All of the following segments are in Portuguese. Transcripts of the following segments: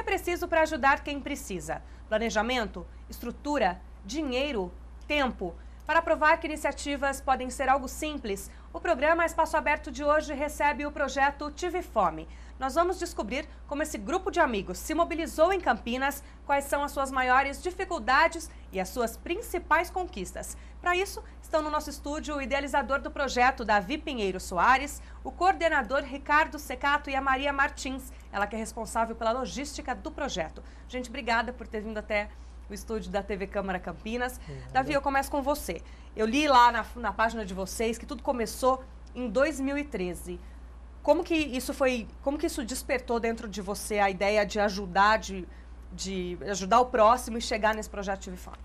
é preciso para ajudar quem precisa. Planejamento, estrutura, dinheiro, tempo. Para provar que iniciativas podem ser algo simples, o programa Espaço Aberto de hoje recebe o projeto Tive Fome. Nós vamos descobrir como esse grupo de amigos se mobilizou em Campinas, quais são as suas maiores dificuldades e as suas principais conquistas. Para isso, estão no nosso estúdio o idealizador do projeto, Davi Pinheiro Soares, o coordenador Ricardo Secato e a Maria Martins, ela que é responsável pela logística do projeto. Gente, obrigada por ter vindo até o estúdio da TV Câmara Campinas. Davi, eu começo com você. Eu li lá na, na página de vocês que tudo começou em 2013. Como que isso foi, como que isso despertou dentro de você a ideia de ajudar, de, de ajudar o próximo e chegar nesse projeto TV Fone?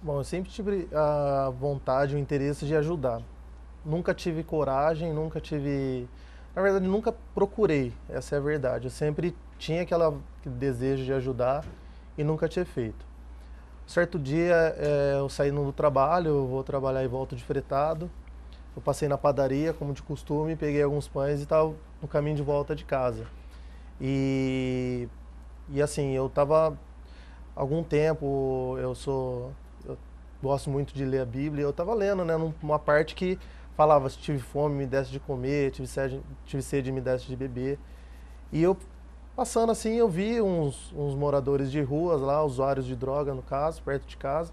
Bom, eu sempre tive a vontade, o interesse de ajudar. Nunca tive coragem, nunca tive na verdade, nunca procurei, essa é a verdade. Eu sempre tinha aquele desejo de ajudar e nunca tinha feito. Certo dia, é, eu saindo do trabalho, eu vou trabalhar e volto de fretado. Eu passei na padaria, como de costume, peguei alguns pães e tal, no caminho de volta de casa. E, e assim, eu estava algum tempo, eu sou eu gosto muito de ler a Bíblia, eu estava lendo, né, numa parte que falava se tive fome, me desse de comer, tive sede, tive sede me desse de beber. E eu, passando assim, eu vi uns, uns moradores de ruas lá, usuários de droga, no caso, perto de casa.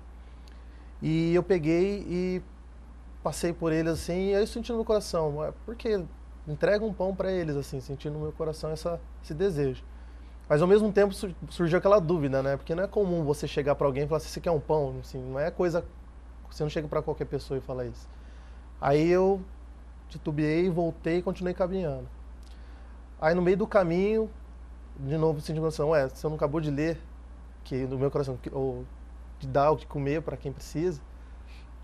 E eu peguei e passei por eles assim, e aí eu senti no meu coração, é, porque entrega um pão para eles, assim, sentindo no meu coração essa, esse desejo. Mas ao mesmo tempo surgiu aquela dúvida, né? Porque não é comum você chegar para alguém e falar assim, você quer um pão? Assim, não é coisa. Você não chega para qualquer pessoa e fala isso. Aí eu titubeei, voltei e continuei caminhando. Aí no meio do caminho, de novo senti coração, ué, você não acabou de ler que no meu coração, que, ou de dar o que comer para quem precisa?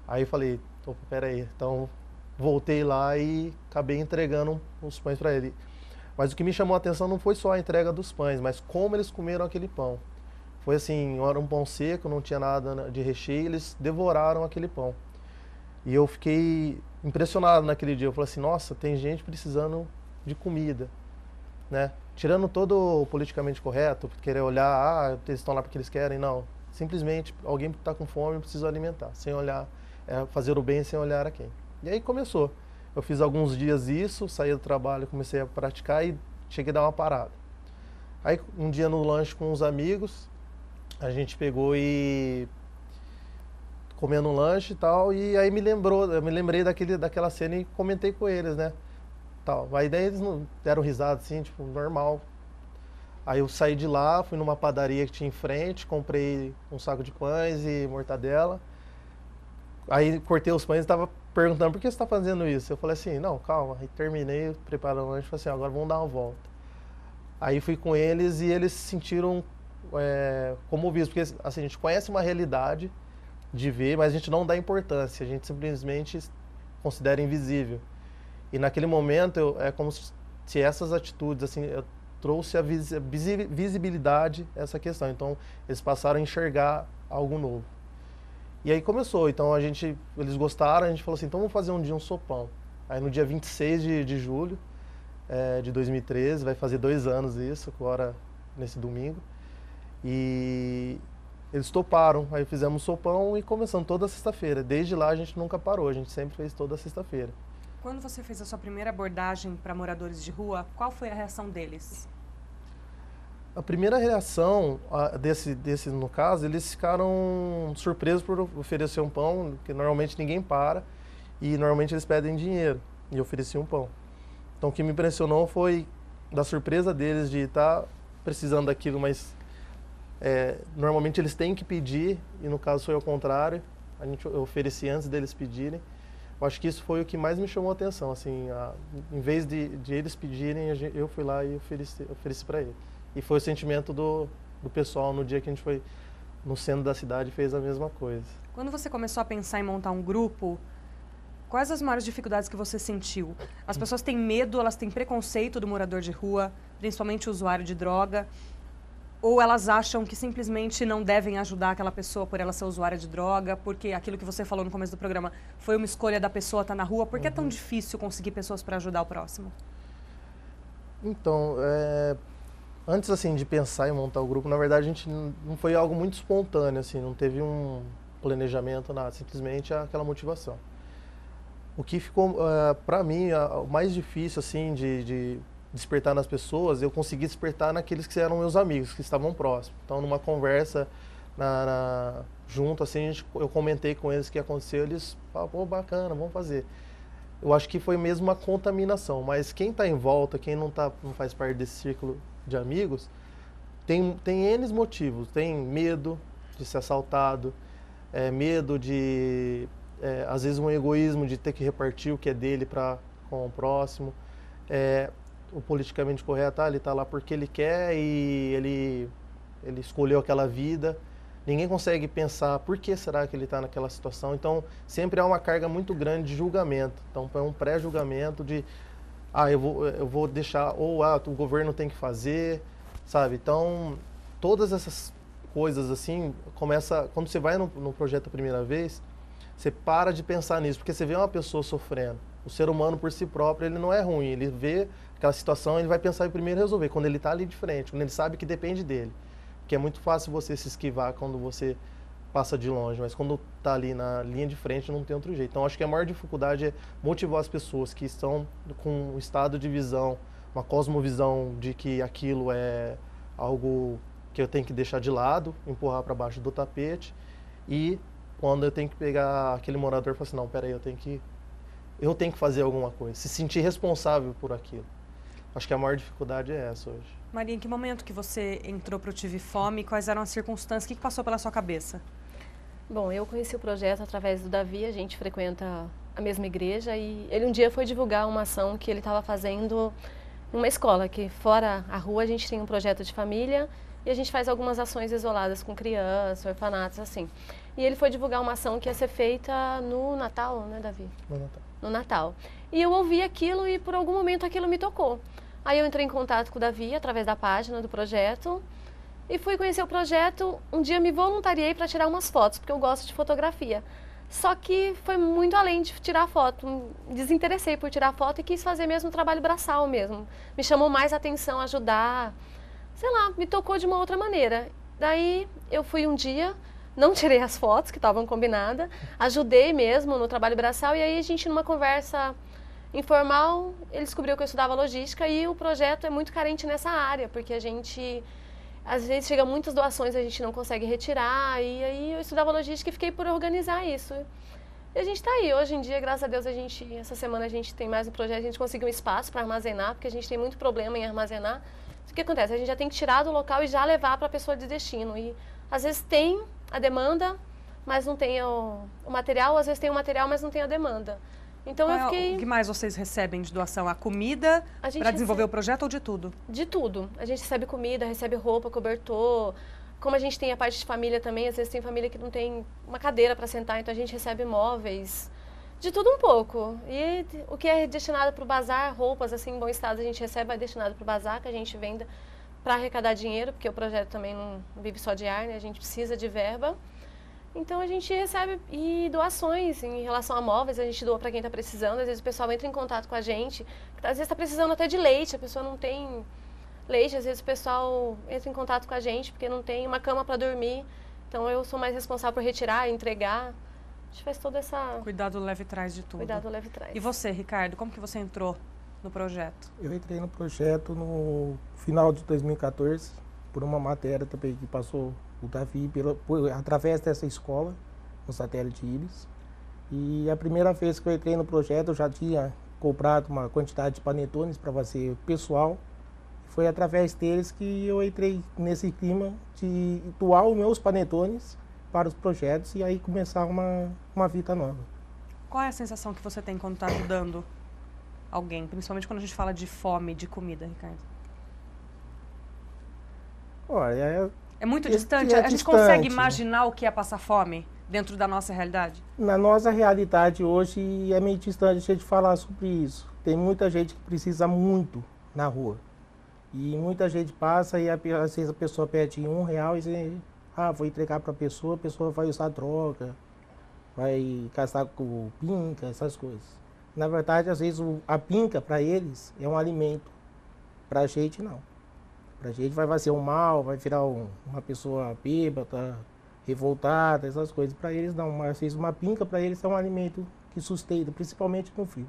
Aí eu falei, opa, peraí, então voltei lá e acabei entregando os pães para ele. Mas o que me chamou a atenção não foi só a entrega dos pães, mas como eles comeram aquele pão. Foi assim, era um pão seco, não tinha nada né, de recheio, eles devoraram aquele pão. E eu fiquei impressionado naquele dia. Eu falei assim, nossa, tem gente precisando de comida, né? Tirando todo o politicamente correto, querer olhar, ah, eles estão lá porque eles querem, não. Simplesmente alguém que está com fome precisa alimentar, sem olhar, é, fazer o bem sem olhar a quem. E aí começou. Eu fiz alguns dias isso, saí do trabalho, comecei a praticar e cheguei a dar uma parada. Aí um dia no lanche com uns amigos, a gente pegou e comendo um lanche e tal, e aí me lembrou, eu me lembrei daquele, daquela cena e comentei com eles, né? Tal. Aí daí eles não deram risada assim, tipo, normal. Aí eu saí de lá, fui numa padaria que tinha em frente, comprei um saco de pães e mortadela. Aí cortei os pães e estava perguntando por que você está fazendo isso. Eu falei assim, não, calma. Aí terminei preparando o lanche, falei assim, agora vamos dar uma volta. Aí fui com eles e eles se sentiram é, comovidos, porque assim, a gente conhece uma realidade, de ver, mas a gente não dá importância, a gente simplesmente considera invisível. E naquele momento eu, é como se essas atitudes, assim, eu trouxe a visibilidade essa questão. Então eles passaram a enxergar algo novo. E aí começou. Então a gente, eles gostaram, a gente falou assim, então vamos fazer um dia um sopão. Aí no dia 26 de, de julho é, de 2013, vai fazer dois anos isso, agora nesse domingo. E, eles toparam, aí fizemos sopão e começamos toda sexta-feira. Desde lá a gente nunca parou, a gente sempre fez toda sexta-feira. Quando você fez a sua primeira abordagem para moradores de rua, qual foi a reação deles? A primeira reação a, desse, desse, no caso, eles ficaram surpresos por oferecer um pão, porque normalmente ninguém para e normalmente eles pedem dinheiro e ofereciam um pão. Então o que me impressionou foi da surpresa deles de estar tá precisando daquilo, mas é, normalmente eles têm que pedir, e no caso foi ao contrário, a gente ofereci antes deles pedirem. Eu acho que isso foi o que mais me chamou a atenção, assim, a, em vez de, de, eles pedirem, eu fui lá e ofereci, ofereci para eles. E foi o sentimento do, do pessoal no dia que a gente foi no centro da cidade fez a mesma coisa. Quando você começou a pensar em montar um grupo, quais as maiores dificuldades que você sentiu? As pessoas têm medo, elas têm preconceito do morador de rua, principalmente o usuário de droga ou elas acham que simplesmente não devem ajudar aquela pessoa por ela ser usuária de droga, porque aquilo que você falou no começo do programa foi uma escolha da pessoa estar tá na rua. Por que uhum. é tão uhum. difícil conseguir pessoas para ajudar o próximo? Então, é... antes assim de pensar em montar o grupo, na verdade a gente não foi algo muito espontâneo assim, não teve um planejamento, nada, simplesmente aquela motivação. O que ficou eh, para mim o mais difícil assim de, de despertar nas pessoas, eu consegui despertar naqueles que eram meus amigos, que estavam próximos. Então, numa conversa na, na, junto, assim, gente, eu comentei com eles o que aconteceu, eles falaram, pô, bacana, vamos fazer. Eu acho que foi mesmo uma contaminação, mas quem está em volta, quem não, tá, não faz parte desse círculo de amigos, tem, tem N motivos. Tem medo de ser assaltado, é, medo de, é, às vezes, um egoísmo de ter que repartir o que é dele para com o próximo. É, o politicamente correto, ah, ele está lá porque ele quer e ele, ele escolheu aquela vida. Ninguém consegue pensar por que será que ele está naquela situação. Então, sempre há uma carga muito grande de julgamento. Então, é um pré-julgamento de, ah, eu vou, eu vou deixar, ou ah, o governo tem que fazer, sabe? Então, todas essas coisas assim, começa, quando você vai no, no projeto a primeira vez, você para de pensar nisso, porque você vê uma pessoa sofrendo. O ser humano por si próprio, ele não é ruim, ele vê aquela situação, ele vai pensar em primeiro resolver, quando ele está ali de frente, quando ele sabe que depende dele. Porque é muito fácil você se esquivar quando você passa de longe, mas quando está ali na linha de frente não tem outro jeito. Então acho que a maior dificuldade é motivar as pessoas que estão com um estado de visão, uma cosmovisão de que aquilo é algo que eu tenho que deixar de lado, empurrar para baixo do tapete e quando eu tenho que pegar aquele morador e falar assim, não, peraí, eu tenho que eu tenho que fazer alguma coisa, se sentir responsável por aquilo. Acho que a maior dificuldade é essa hoje. Maria, em que momento que você entrou para o Tive Fome? Quais eram as circunstâncias? O que, passou pela sua cabeça? Bom, eu conheci o projeto através do Davi, a gente frequenta a mesma igreja e ele um dia foi divulgar uma ação que ele estava fazendo numa escola, que fora a rua a gente tem um projeto de família e a gente faz algumas ações isoladas com crianças, orfanatos, assim. E ele foi divulgar uma ação que ia ser feita no Natal, né, Davi? No Natal. No Natal. E eu ouvi aquilo e por algum momento aquilo me tocou. Aí eu entrei em contato com o Davi através da página do projeto e fui conhecer o projeto. Um dia me voluntariei para tirar umas fotos, porque eu gosto de fotografia. Só que foi muito além de tirar foto. Desinteressei por tirar foto e quis fazer mesmo trabalho braçal mesmo. Me chamou mais atenção ajudar. Sei lá, me tocou de uma outra maneira. Daí eu fui um dia, não tirei as fotos que estavam combinadas, ajudei mesmo no trabalho braçal e aí a gente numa conversa Informal, ele descobriu que eu estudava logística e o projeto é muito carente nessa área, porque a gente às vezes chega muitas doações a gente não consegue retirar e aí eu estudava logística e fiquei por organizar isso e a gente está aí hoje em dia graças a Deus a gente essa semana a gente tem mais um projeto a gente conseguiu um espaço para armazenar porque a gente tem muito problema em armazenar o que acontece a gente já tem que tirar do local e já levar para a pessoa de destino e às vezes tem a demanda mas não tem o, o material às vezes tem o material mas não tem a demanda então Qual eu fiquei. É o que mais vocês recebem de doação? A comida para desenvolver recebe... o projeto ou de tudo? De tudo. A gente recebe comida, recebe roupa, cobertor. Como a gente tem a parte de família também, às vezes tem família que não tem uma cadeira para sentar, então a gente recebe móveis. De tudo um pouco. E o que é destinado para o bazar, roupas assim em bom estado, a gente recebe, é destinado para o bazar, que a gente venda para arrecadar dinheiro, porque o projeto também não vive só de ar, né? a gente precisa de verba. Então a gente recebe e doações em relação a móveis, a gente doa para quem está precisando. Às vezes o pessoal entra em contato com a gente, tá, às vezes está precisando até de leite, a pessoa não tem leite, às vezes o pessoal entra em contato com a gente porque não tem uma cama para dormir. Então eu sou mais responsável por retirar, entregar. A gente faz toda essa cuidado leve trás de tudo. Cuidado leve trás E você, Ricardo, como que você entrou no projeto? Eu entrei no projeto no final de 2014 por uma matéria também que passou o Davi pela, por, através dessa escola, no satélite Iris. E a primeira vez que eu entrei no projeto, eu já tinha comprado uma quantidade de panetones para fazer pessoal. Foi através deles que eu entrei nesse clima de doar os meus panetones para os projetos e aí começar uma, uma vida nova. Qual é a sensação que você tem quando está ajudando alguém, principalmente quando a gente fala de fome, de comida, Ricardo? Olha, é, é muito é distante? É a gente distante. consegue né? imaginar o que é passar fome dentro da nossa realidade? Na nossa realidade hoje é meio distante a gente falar sobre isso. Tem muita gente que precisa muito na rua. E muita gente passa e às vezes a pessoa pede um real e diz, ah, vou entregar para a pessoa, a pessoa vai usar droga, vai caçar com pinca, essas coisas. Na verdade, às vezes a pinca para eles é um alimento, para a gente não. Pra gente vai, vai ser um mal, vai virar um, uma pessoa bêbada, revoltada, essas coisas. Para eles não, mas uma pinca para eles é um alimento que sustenta, principalmente no frio.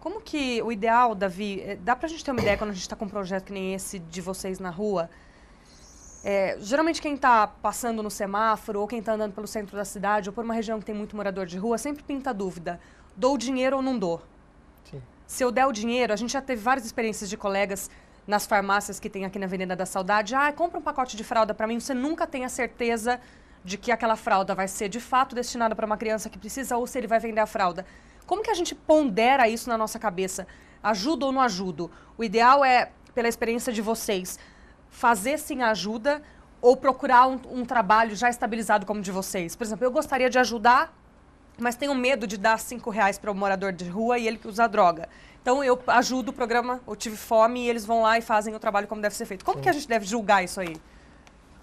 Como que o ideal, Davi, eh, dá para a gente ter uma ideia quando a gente está com um projeto que nem esse de vocês na rua? É, geralmente quem está passando no semáforo ou quem está andando pelo centro da cidade ou por uma região que tem muito morador de rua sempre pinta a dúvida: dou dinheiro ou não dou? Sim. Se eu der o dinheiro, a gente já teve várias experiências de colegas nas farmácias que tem aqui na Avenida da Saudade. Ah, compra um pacote de fralda para mim, você nunca tem a certeza de que aquela fralda vai ser de fato destinada para uma criança que precisa ou se ele vai vender a fralda. Como que a gente pondera isso na nossa cabeça? Ajuda ou não ajuda? O ideal é, pela experiência de vocês, fazer sim a ajuda ou procurar um, um trabalho já estabilizado como o de vocês. Por exemplo, eu gostaria de ajudar, mas tenho medo de dar cinco reais para o um morador de rua e ele que usa droga. Então eu ajudo o programa, eu tive fome e eles vão lá e fazem o trabalho como deve ser feito. Como Sim. que a gente deve julgar isso aí?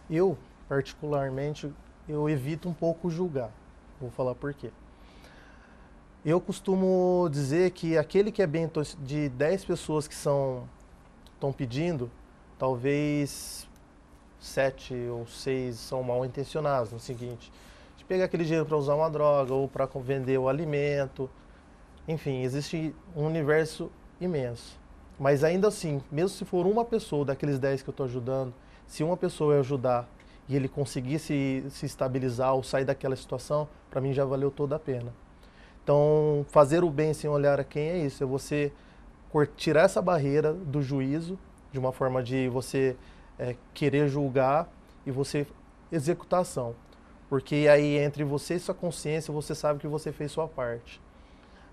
Eu, particularmente, eu evito um pouco julgar. Vou falar por quê. Eu costumo dizer que aquele que é bem de 10 pessoas que são estão pedindo, talvez sete ou seis são mal intencionados no seguinte, pegar aquele dinheiro para usar uma droga ou para vender o alimento, enfim, existe um universo imenso. Mas ainda assim, mesmo se for uma pessoa daqueles 10 que eu estou ajudando, se uma pessoa eu ajudar e ele conseguir se, se estabilizar ou sair daquela situação, para mim já valeu toda a pena. Então, fazer o bem sem olhar a quem é isso, é você tirar essa barreira do juízo, de uma forma de você é, querer julgar e você executar ação. Porque aí, entre você e sua consciência, você sabe que você fez sua parte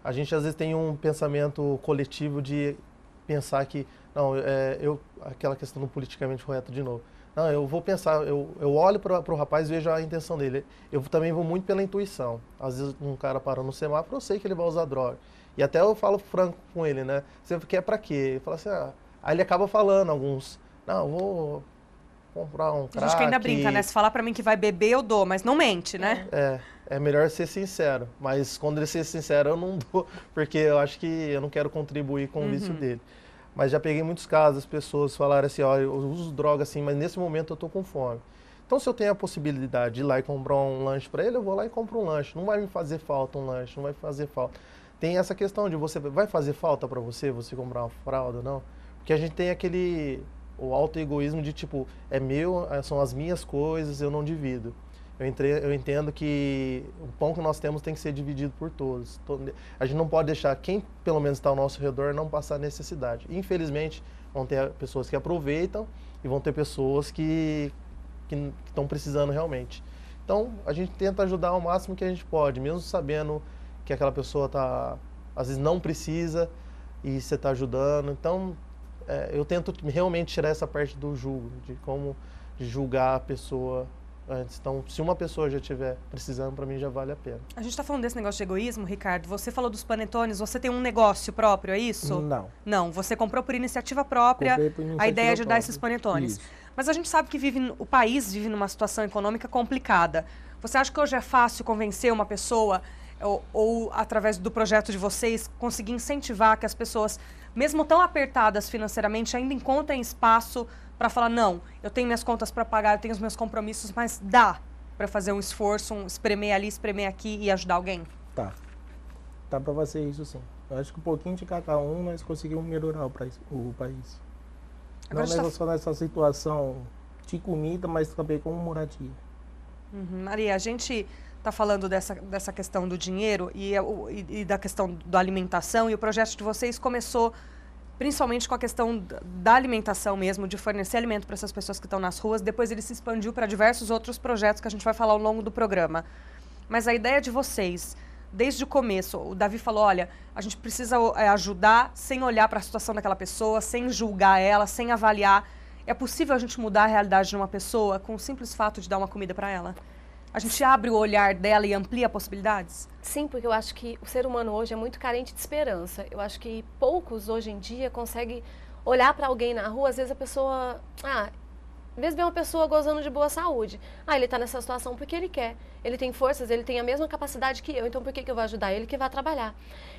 a gente às vezes tem um pensamento coletivo de pensar que, não, é, eu, aquela questão do politicamente correto de novo. Não, eu vou pensar, eu, eu olho para o rapaz e vejo a intenção dele. Eu também vou muito pela intuição. Às vezes um cara parando no semáforo, eu sei que ele vai usar droga. E até eu falo franco com ele, né? Você quer para quê? Ele fala assim, ah, aí ele acaba falando alguns, não, eu vou comprar um crack. A gente que ainda brinca, né? Se falar para mim que vai beber, eu dou, mas não mente, né? É, é melhor ser sincero. Mas quando ele ser sincero, eu não dou, porque eu acho que eu não quero contribuir com o uhum. vício dele. Mas já peguei muitos casos, as pessoas falaram assim, olha, eu uso droga assim, mas nesse momento eu tô com fome. Então, se eu tenho a possibilidade de ir lá e comprar um lanche para ele, eu vou lá e compro um lanche. Não vai me fazer falta um lanche, não vai fazer falta. Tem essa questão de você vai fazer falta para você você comprar uma fralda, não? Porque a gente tem aquele o autoegoísmo de tipo, é meu, é, são as minhas coisas, eu não divido. Eu, eu entendo que o pão que nós temos tem que ser dividido por todos. A gente não pode deixar quem pelo menos está ao nosso redor não passar necessidade. Infelizmente, vão ter pessoas que aproveitam e vão ter pessoas que estão precisando realmente. Então, a gente tenta ajudar ao máximo que a gente pode, mesmo sabendo que aquela pessoa tá às vezes não precisa e você está ajudando. Então, é, eu tento realmente tirar essa parte do julgo, de como julgar a pessoa antes. Então, se uma pessoa já estiver precisando, para mim já vale a pena. A gente está falando desse negócio de egoísmo, Ricardo. Você falou dos panetones, você tem um negócio próprio, é isso? Não. Não, você comprou por iniciativa própria por iniciativa a ideia de própria. dar esses panetones. Isso. Mas a gente sabe que vive, o país vive numa situação econômica complicada. Você acha que hoje é fácil convencer uma pessoa ou, ou através do projeto de vocês, conseguir incentivar que as pessoas, mesmo tão apertadas financeiramente, ainda encontrem espaço para falar: não, eu tenho minhas contas para pagar, eu tenho os meus compromissos, mas dá para fazer um esforço, um espremer ali, espremer aqui e ajudar alguém? Tá. Tá para você isso sim. Eu acho que um pouquinho de cada um nós conseguimos melhorar o, país. O país. Não é tá... só nessa situação de comida, mas também como moradia. Uhum. Maria, a gente está falando dessa, dessa questão do dinheiro e, é e, e, da questão da alimentação, e o projeto de vocês começou principalmente com a questão da alimentação mesmo, de fornecer alimento para essas pessoas que estão nas ruas. Depois ele se expandiu para diversos outros projetos que a gente vai falar ao longo do programa. Mas a ideia de vocês, desde o começo, o Davi falou: olha, a gente precisa é, ajudar sem olhar para a situação daquela pessoa, sem julgar ela, sem avaliar. É possível a gente mudar a realidade de uma pessoa com o simples fato de dar uma comida para ela? a gente abre o olhar dela e amplia possibilidades? Sim, porque eu acho que o ser humano hoje é muito carente de esperança. Eu acho que poucos hoje em dia conseguem olhar para alguém na rua, às vezes a pessoa, ah, às vezes vê uma pessoa gozando de boa saúde. Ah, ele está nessa situação porque ele quer. Ele tem forças, ele tem a mesma capacidade que eu, então por que, que eu vou ajudar ele que vai trabalhar?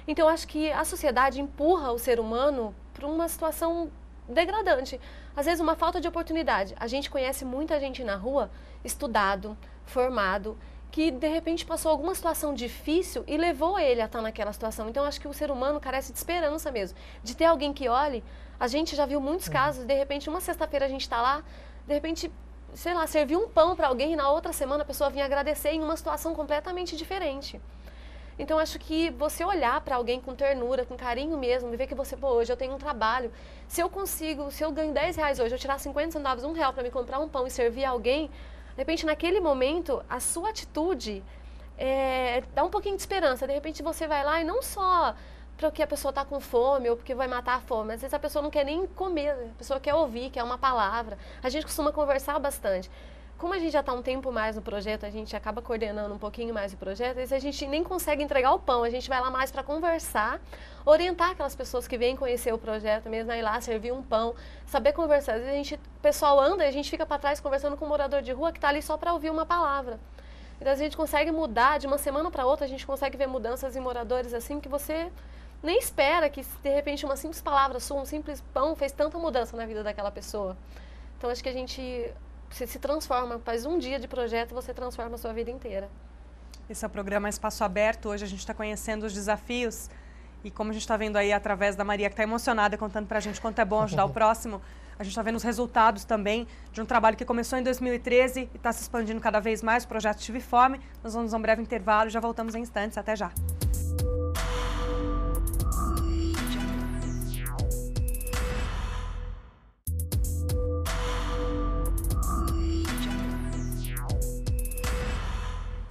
Então eu acho que a sociedade empurra o ser humano para uma situação degradante. Às vezes uma falta de oportunidade. A gente conhece muita gente na rua estudado, formado que de repente passou alguma situação difícil e levou ele a estar naquela situação. Então acho que o ser humano carece de esperança mesmo, de ter alguém que olhe. A gente já viu muitos casos, de repente uma sexta-feira a gente está lá, de repente, sei lá, serviu um pão para alguém e na outra semana a pessoa vinha agradecer em uma situação completamente diferente. Então acho que você olhar para alguém com ternura, com carinho mesmo, e ver que você, pô, hoje eu tenho um trabalho. Se eu consigo, se eu ganho 10 reais hoje, eu tirar 50 centavos, um real para me comprar um pão e servir alguém, de repente, naquele momento, a sua atitude é, dá um pouquinho de esperança. De repente, você vai lá e não só porque a pessoa está com fome ou porque vai matar a fome. Às vezes a pessoa não quer nem comer, a pessoa quer ouvir, quer uma palavra. A gente costuma conversar bastante como a gente já está um tempo mais no projeto, a gente acaba coordenando um pouquinho mais o projeto, às a gente nem consegue entregar o pão, a gente vai lá mais para conversar, orientar aquelas pessoas que vêm conhecer o projeto mesmo, né, ir lá servir um pão, saber conversar. Às vezes a gente, o pessoal anda e a gente fica para trás conversando com um morador de rua que está ali só para ouvir uma palavra. Então a gente consegue mudar de uma semana para outra, a gente consegue ver mudanças em moradores assim que você nem espera que de repente uma simples palavra sua, um simples pão fez tanta mudança na vida daquela pessoa. Então acho que a gente você se transforma, faz um dia de projeto, você transforma a sua vida inteira. Esse é o programa Espaço Aberto. Hoje a gente está conhecendo os desafios e como a gente está vendo aí através da Maria, que está emocionada contando para a gente quanto é bom ajudar o próximo, a gente está vendo os resultados também de um trabalho que começou em 2013 e está se expandindo cada vez mais, o projeto Tive Fome. Nós vamos a um breve intervalo e já voltamos em instantes. Até já.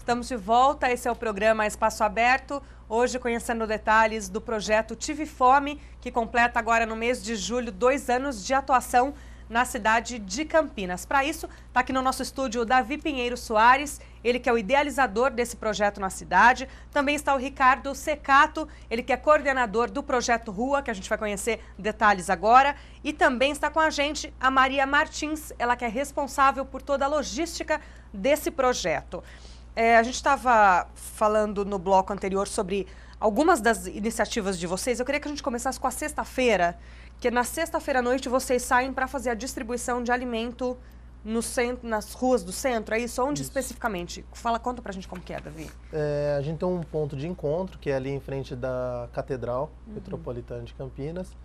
Estamos de volta, esse é o programa Espaço Aberto. Hoje conhecendo detalhes do projeto Tive Fome, que completa agora no mês de julho dois anos de atuação na cidade de Campinas. Para isso, está aqui no nosso estúdio o Davi Pinheiro Soares, ele que é o idealizador desse projeto na cidade. Também está o Ricardo Secato, ele que é coordenador do projeto Rua, que a gente vai conhecer detalhes agora. E também está com a gente a Maria Martins, ela que é responsável por toda a logística desse projeto. É, a gente estava falando no bloco anterior sobre algumas das iniciativas de vocês. Eu queria que a gente começasse com a sexta-feira, que na sexta-feira à noite vocês saem para fazer a distribuição de alimento no centro, nas ruas do centro, é isso? Onde isso. especificamente? Fala, conta pra gente como que é, Davi. É, a gente tem um ponto de encontro que é ali em frente da Catedral uhum. Metropolitana de Campinas.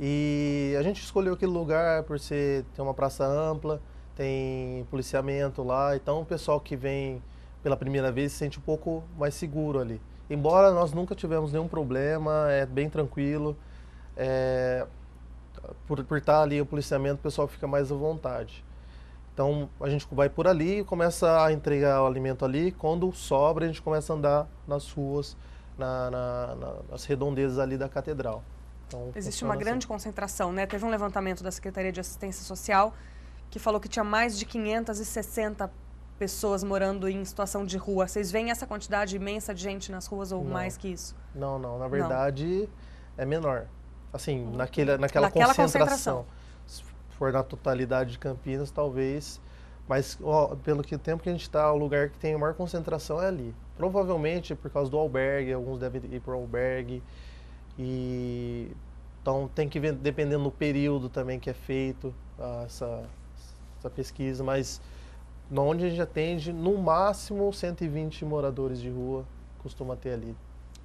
E a gente escolheu aquele lugar por ser tem uma praça ampla, tem policiamento lá, então o pessoal que vem pela primeira vez se sente um pouco mais seguro ali. Embora nós nunca tivemos nenhum problema, é bem tranquilo. É, por, por estar tá ali o policiamento, o pessoal fica mais à vontade. Então a gente vai por ali e começa a entregar o alimento ali. Quando sobra, a gente começa a andar nas ruas, na, na, na, nas redondezas ali da catedral. Então, Existe uma assim. grande concentração, né? Teve um levantamento da Secretaria de Assistência Social que falou que tinha mais de 560 pessoas morando em situação de rua? Vocês veem essa quantidade imensa de gente nas ruas ou não. mais que isso? Não, não. Na verdade, não. é menor. Assim, hum. naquela, naquela concentração. concentração. Se for na totalidade de Campinas, talvez. Mas ó, pelo que tempo que a gente está, o lugar que tem a maior concentração é ali. Provavelmente por causa do albergue, alguns devem ir para o albergue. E então tem que ver dependendo do período também que é feito ah, essa, essa pesquisa, mas onde a gente atende no máximo 120 moradores de rua, costuma ter ali.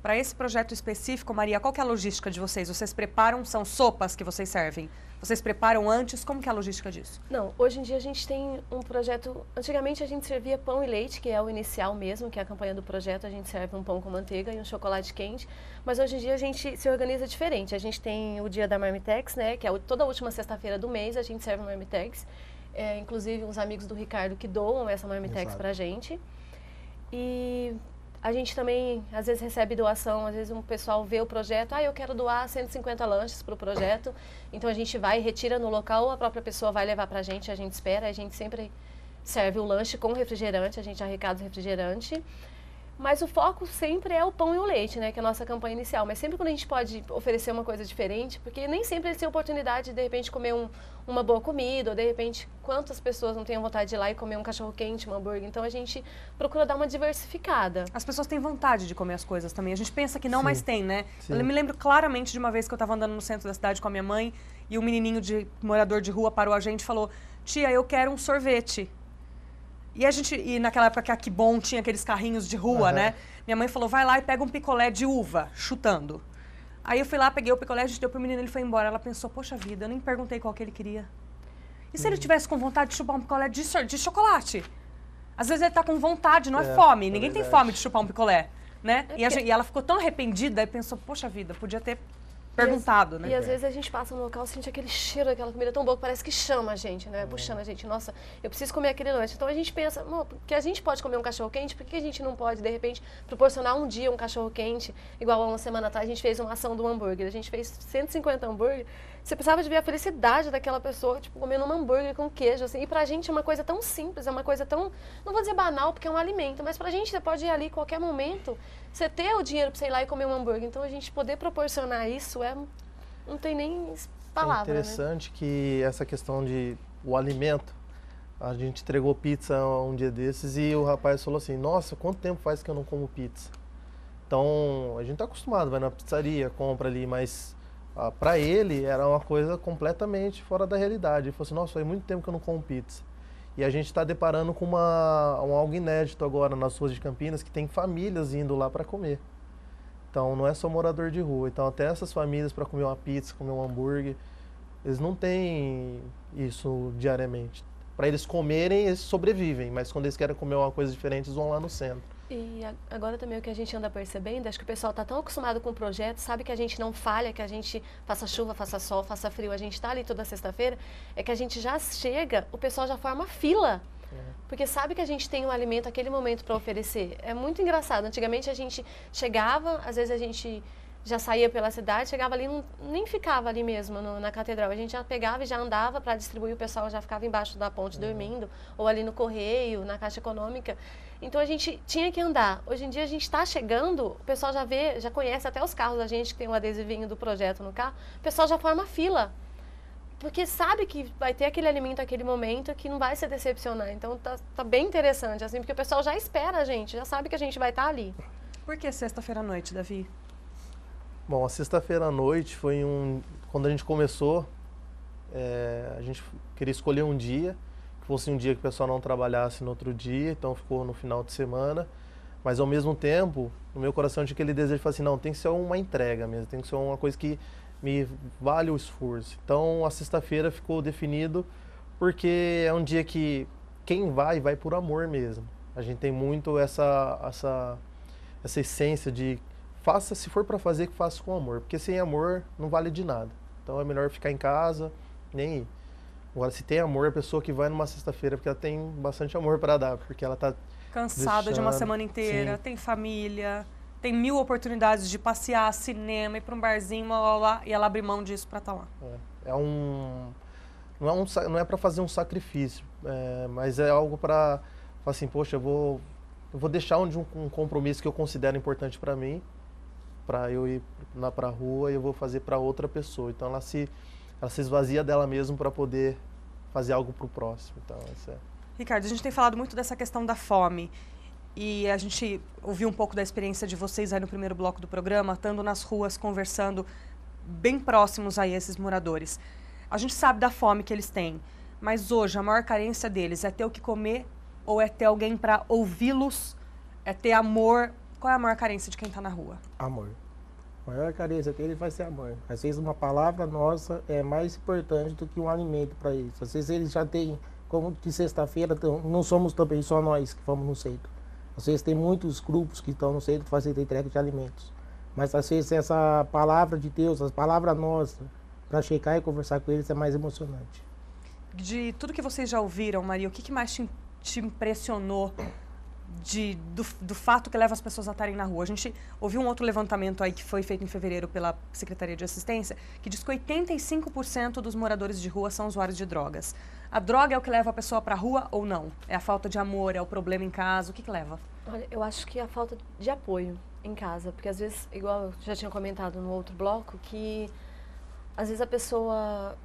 Para esse projeto específico, Maria, qual é a logística de vocês? Vocês preparam, são sopas que vocês servem? Vocês preparam antes? Como que é a logística disso? Não, hoje em dia a gente tem um projeto... Antigamente a gente servia pão e leite, que é o inicial mesmo, que é a campanha do projeto. A gente serve um pão com manteiga e um chocolate quente. Mas hoje em dia a gente se organiza diferente. A gente tem o dia da Marmitex, né? Que é toda a última sexta-feira do mês a gente serve Marmitex. Marmitex é, inclusive uns amigos do Ricardo que doam essa marmitex para a gente. E a gente também, às vezes, recebe doação, às vezes o um pessoal vê o projeto, ah, eu quero doar 150 lanches para o projeto. Então a gente vai, retira no local, ou a própria pessoa vai levar para a gente, a gente espera, a gente sempre serve o lanche com refrigerante, a gente arrecada o refrigerante. Mas o foco sempre é o pão e o leite, né? Que é a nossa campanha inicial. Mas sempre quando a gente pode oferecer uma coisa diferente, porque nem sempre eles têm oportunidade de, de repente, comer um, uma boa comida, ou de repente, quantas pessoas não têm vontade de ir lá e comer um cachorro-quente, um hambúrguer. Então a gente procura dar uma diversificada. As pessoas têm vontade de comer as coisas também. A gente pensa que não, Sim. mas tem, né? Sim. Eu me lembro claramente de uma vez que eu estava andando no centro da cidade com a minha mãe e um menininho de morador de rua parou a gente e falou: Tia, eu quero um sorvete. E a gente, e naquela época que a Kibon tinha aqueles carrinhos de rua, uhum. né? Minha mãe falou: vai lá e pega um picolé de uva, chutando. Aí eu fui lá, peguei o picolé, a gente deu pro menino, ele foi embora. Ela pensou: poxa vida, eu nem perguntei qual que ele queria. E se ele uhum. tivesse com vontade de chupar um picolé de, de chocolate? Às vezes ele tá com vontade, não é, é fome. É Ninguém tem fome de chupar um picolé, né? É e, gente, e, ela ficou tão arrependida e pensou: poxa vida, podia ter perguntado, e, né? E às é. vezes a gente passa num local, sente aquele cheiro daquela comida tão boa que parece que chama a gente, né? É. Puxando a gente, nossa, eu preciso comer aquele lanche. Então a gente pensa, que a gente pode comer um cachorro quente, por que a gente não pode, de repente, proporcionar um dia um cachorro quente? Igual uma semana atrás a gente fez uma ação do hambúrguer. A gente fez 150 hambúrguer. Você precisava de ver a felicidade daquela pessoa, tipo, comendo um hambúrguer com queijo, assim. E pra gente é uma coisa tão simples, é uma coisa tão, não vou dizer banal, porque é um alimento, mas pra gente você pode ir ali qualquer momento você ter o dinheiro para ir lá e comer um hambúrguer. Então a gente poder proporcionar isso é não tem nem palavra. Né? É interessante né? que essa questão de o alimento a gente entregou pizza um dia desses e o rapaz falou assim: Nossa, quanto tempo faz que eu não como pizza? Então a gente está acostumado, vai na pizzaria, compra ali, mas ah, para ele era uma coisa completamente fora da realidade. Ele falou assim: Nossa, faz muito tempo que eu não como pizza. E a gente está deparando com uma, um algo inédito agora nas ruas de Campinas, que tem famílias indo lá para comer. Então não é só morador de rua. Então até essas famílias para comer uma pizza, comer um hambúrguer, eles não têm isso diariamente. Para eles comerem, eles sobrevivem, mas quando eles querem comer uma coisa diferente, eles vão lá no centro. E agora também o que a gente anda percebendo, acho é que o pessoal está tão acostumado com o projeto, sabe que a gente não falha, que a gente faça chuva, faça sol, faça frio, a gente está ali toda sexta-feira, é que a gente já chega, o pessoal já forma fila. É. Porque sabe que a gente tem um alimento aquele momento para oferecer. É muito engraçado. Antigamente a gente chegava, às vezes a gente já saía pela cidade, chegava ali, não, nem ficava ali mesmo no, na catedral. A gente já pegava e já andava para distribuir, o pessoal já ficava embaixo da ponte uhum. dormindo, ou ali no correio, na caixa econômica. Então a gente tinha que andar. Hoje em dia a gente está chegando, o pessoal já vê, já conhece até os carros da gente que tem um adesivinho do projeto no carro, o pessoal já forma fila. Porque sabe que vai ter aquele alimento aquele momento que não vai se decepcionar. Então tá, tá bem interessante, assim, porque o pessoal já espera a gente, já sabe que a gente vai estar tá ali. Por que sexta-feira à noite, Davi? Bom, a sexta-feira à noite foi um. Quando a gente começou, é, a gente queria escolher um dia, que fosse um dia que o pessoal não trabalhasse no outro dia, então ficou no final de semana. Mas ao mesmo tempo, no meu coração tinha aquele desejo de falar assim: não, tem que ser uma entrega mesmo, tem que ser uma coisa que me vale o esforço. Então a sexta-feira ficou definido porque é um dia que quem vai, vai por amor mesmo. A gente tem muito essa, essa, essa essência de faça, se for para fazer, que faça com amor, porque sem amor não vale de nada. Então é melhor ficar em casa, nem ir. Agora, se tem amor, a pessoa que vai numa sexta-feira, porque ela tem bastante amor para dar, porque ela tá cansada deixando... de uma semana inteira, Sim. tem família, tem mil oportunidades de passear, cinema, ir para um barzinho, lá, lá, blá, e ela abre mão disso para estar tá lá. É, é, um não é um não é para fazer um sacrifício, é, mas é algo para assim, poxa, eu vou eu vou deixar um, um compromisso que eu considero importante para mim para eu ir lá para a rua e eu vou fazer para outra pessoa. Então ela se, ela se esvazia dela mesmo para poder fazer algo para o próximo. Então, é... Ricardo, a gente tem falado muito dessa questão da fome. E a gente ouviu um pouco da experiência de vocês aí no primeiro bloco do programa, estando nas ruas, conversando, bem próximos a esses moradores. A gente sabe da fome que eles têm, mas hoje a maior carência deles é ter o que comer ou é ter alguém para ouvi-los, é ter amor qual é a maior carência de quem está na rua? Amor. A maior carência dele vai ser amor. Às vezes uma palavra nossa é mais importante do que um alimento para eles. Às vezes eles já têm, como de sexta-feira, não somos também só nós que vamos no centro. Às vezes tem muitos grupos que estão no centro fazendo entrega de alimentos. Mas às vezes essa palavra de Deus, essa palavra nossa, para checar e conversar com eles é mais emocionante. De tudo que vocês já ouviram, Maria, o que, que mais te, te impressionou de, do, do, fato que leva as pessoas a estarem na rua. A gente ouviu um outro levantamento aí que foi feito em fevereiro pela Secretaria de Assistência, que diz que 85% dos moradores de rua são usuários de drogas. A droga é o que leva a pessoa para a rua ou não? É a falta de amor, é o problema em casa, o que, que leva? Olha, eu acho que é a falta de apoio em casa, porque às vezes, igual eu já tinha comentado no outro bloco, que às vezes a pessoa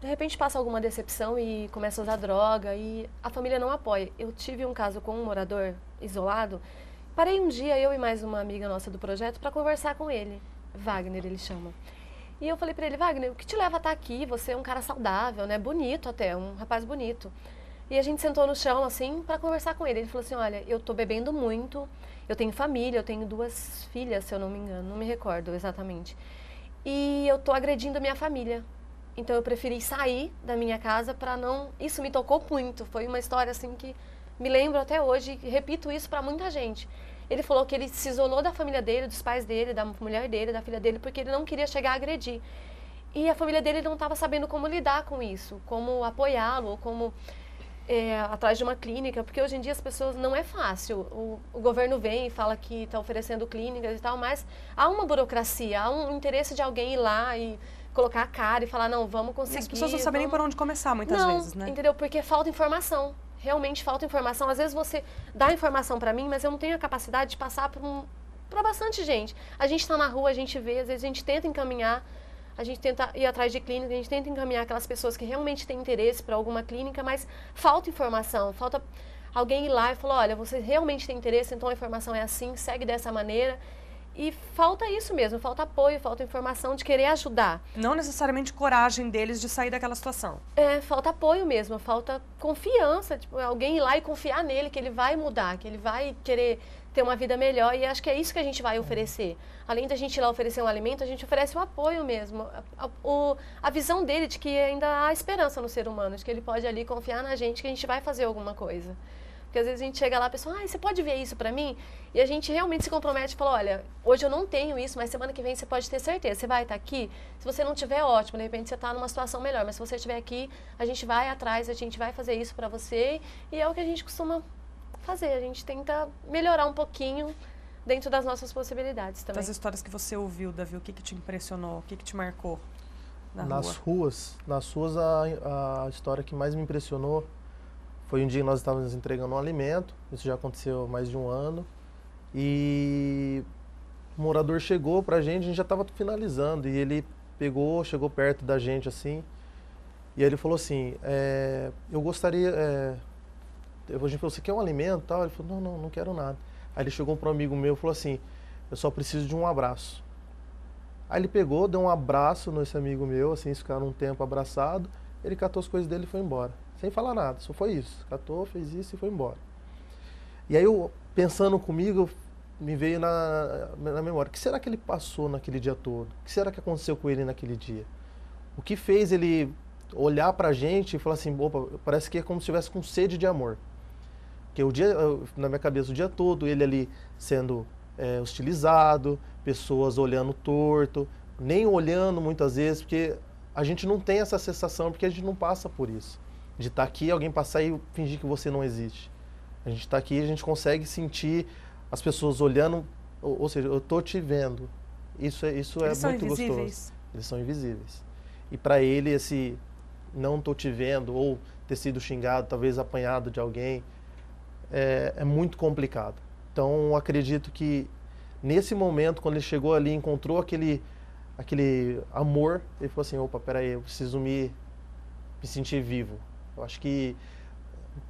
de repente passa alguma decepção e começa a usar droga e a família não apoia. Eu tive um caso com um morador isolado. Parei um dia, eu e mais uma amiga nossa do projeto, para conversar com ele. Wagner, ele chama. E eu falei para ele, Wagner, o que te leva a estar tá aqui? Você é um cara saudável, né? Bonito até, um rapaz bonito. E a gente sentou no chão, assim, para conversar com ele. Ele falou assim, olha, eu tô bebendo muito, eu tenho família, eu tenho duas filhas, se eu não me engano, não me recordo exatamente. E eu tô agredindo a minha família. Então eu preferi sair da minha casa para não. Isso me tocou muito. Foi uma história assim que me lembro até hoje e repito isso para muita gente. Ele falou que ele se isolou da família dele, dos pais dele, da mulher dele, da filha dele, porque ele não queria chegar a agredir. E a família dele não estava sabendo como lidar com isso, como apoiá-lo, como é, atrás de uma clínica, porque hoje em dia as pessoas não é fácil. O, o governo vem e fala que está oferecendo clínicas e tal, mas há uma burocracia, há um interesse de alguém ir lá e colocar a cara e falar, não, vamos conseguir. E as pessoas não sabem vamos... nem por onde começar muitas não, vezes, né? Entendeu? Porque falta informação. Realmente falta informação. Às vezes você dá informação para mim, mas eu não tenho a capacidade de passar para um, bastante gente. A gente está na rua, a gente vê, às vezes a gente tenta encaminhar, a gente tenta ir atrás de clínica, a gente tenta encaminhar aquelas pessoas que realmente têm interesse para alguma clínica, mas falta informação, falta alguém ir lá e falar, olha, você realmente tem interesse, então a informação é assim, segue dessa maneira. E falta isso mesmo, falta apoio, falta informação de querer ajudar. Não necessariamente coragem deles de sair daquela situação. É, falta apoio mesmo, falta confiança, tipo, alguém ir lá e confiar nele que ele vai mudar, que ele vai querer ter uma vida melhor e acho que é isso que a gente vai oferecer. Além da gente ir lá oferecer um alimento, a gente oferece o um apoio mesmo, a, a, a visão dele de que ainda há esperança no ser humano, de que ele pode ali confiar na gente que a gente vai fazer alguma coisa. Porque às vezes a gente chega lá, e pessoa, ah, você pode ver isso para mim? E a gente realmente se compromete e fala, olha, hoje eu não tenho isso, mas semana que vem você pode ter certeza, você vai estar tá aqui. Se você não tiver, ótimo, de repente você está numa situação melhor, mas se você estiver aqui, a gente vai atrás, a gente vai fazer isso para você. E é o que a gente costuma fazer, a gente tenta melhorar um pouquinho dentro das nossas possibilidades também. Das histórias que você ouviu, Davi, o que, que te impressionou, o que, que te marcou? Na nas rua? ruas, nas ruas a, a história que mais me impressionou foi um dia que nós estávamos entregando um alimento, isso já aconteceu há mais de um ano. E o morador chegou pra gente, a gente já estava finalizando. E ele pegou, chegou perto da gente assim. E aí ele falou assim: é, Eu gostaria. É, a gente falou: Você quer um alimento? Tal? Ele falou: Não, não, não quero nada. Aí ele chegou para um amigo meu e falou assim: Eu só preciso de um abraço. Aí ele pegou, deu um abraço nesse amigo meu, assim, ficaram um tempo abraçado. Ele catou as coisas dele e foi embora sem falar nada, só foi isso. Catou, fez isso e foi embora. E aí eu, pensando comigo, me veio na, na memória, o que será que ele passou naquele dia todo? O que será que aconteceu com ele naquele dia? O que fez ele olhar pra gente e falar assim, opa, parece que é como se estivesse com sede de amor. Porque o dia, na minha cabeça, o dia todo, ele ali sendo é, hostilizado, pessoas olhando torto, nem olhando muitas vezes, porque a gente não tem essa sensação, porque a gente não passa por isso de estar tá aqui, alguém passar e fingir que você não existe. A gente está aqui, a gente consegue sentir as pessoas olhando, ou, ou seja, eu estou te vendo. Isso é, isso é Eles é muito invisíveis. gostoso. Eles são invisíveis. E para ele, esse não estou te vendo, ou ter sido xingado, talvez apanhado de alguém, é, é muito complicado. Então, acredito que nesse momento, quando ele chegou ali, encontrou aquele, aquele amor, ele falou assim: opa, peraí, eu preciso me, me sentir vivo, eu acho que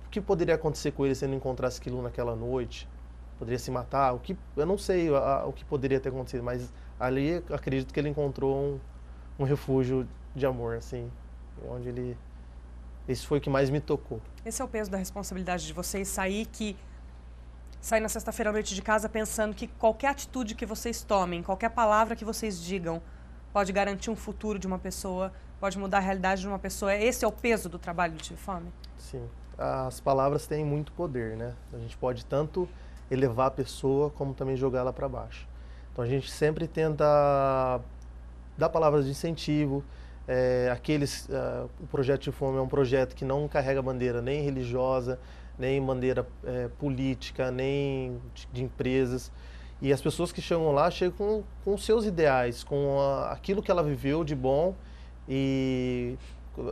o que poderia acontecer com ele se ele não encontrasse aquilo naquela noite? Poderia se matar? O que eu não sei a, o que poderia ter acontecido, mas ali acredito que ele encontrou um, um refúgio de amor, assim, onde ele esse foi o que mais me tocou. Esse é o peso da responsabilidade de vocês sair que sair na sexta-feira à noite de casa pensando que qualquer atitude que vocês tomem, qualquer palavra que vocês digam, pode garantir um futuro de uma pessoa, pode mudar a realidade de uma pessoa. É, esse é o peso do trabalho do Tive Fome? Sim. As palavras têm muito poder, né? A gente pode tanto elevar a pessoa como também jogá-la para baixo. Então a gente sempre tenta dar palavras de incentivo. É, aqueles, uh, o projeto de fome é um projeto que não carrega bandeira nem religiosa, nem bandeira é, política, nem de, de, empresas. E as pessoas que chegam lá chegam com, com seus ideais, com a, aquilo que ela viveu de bom e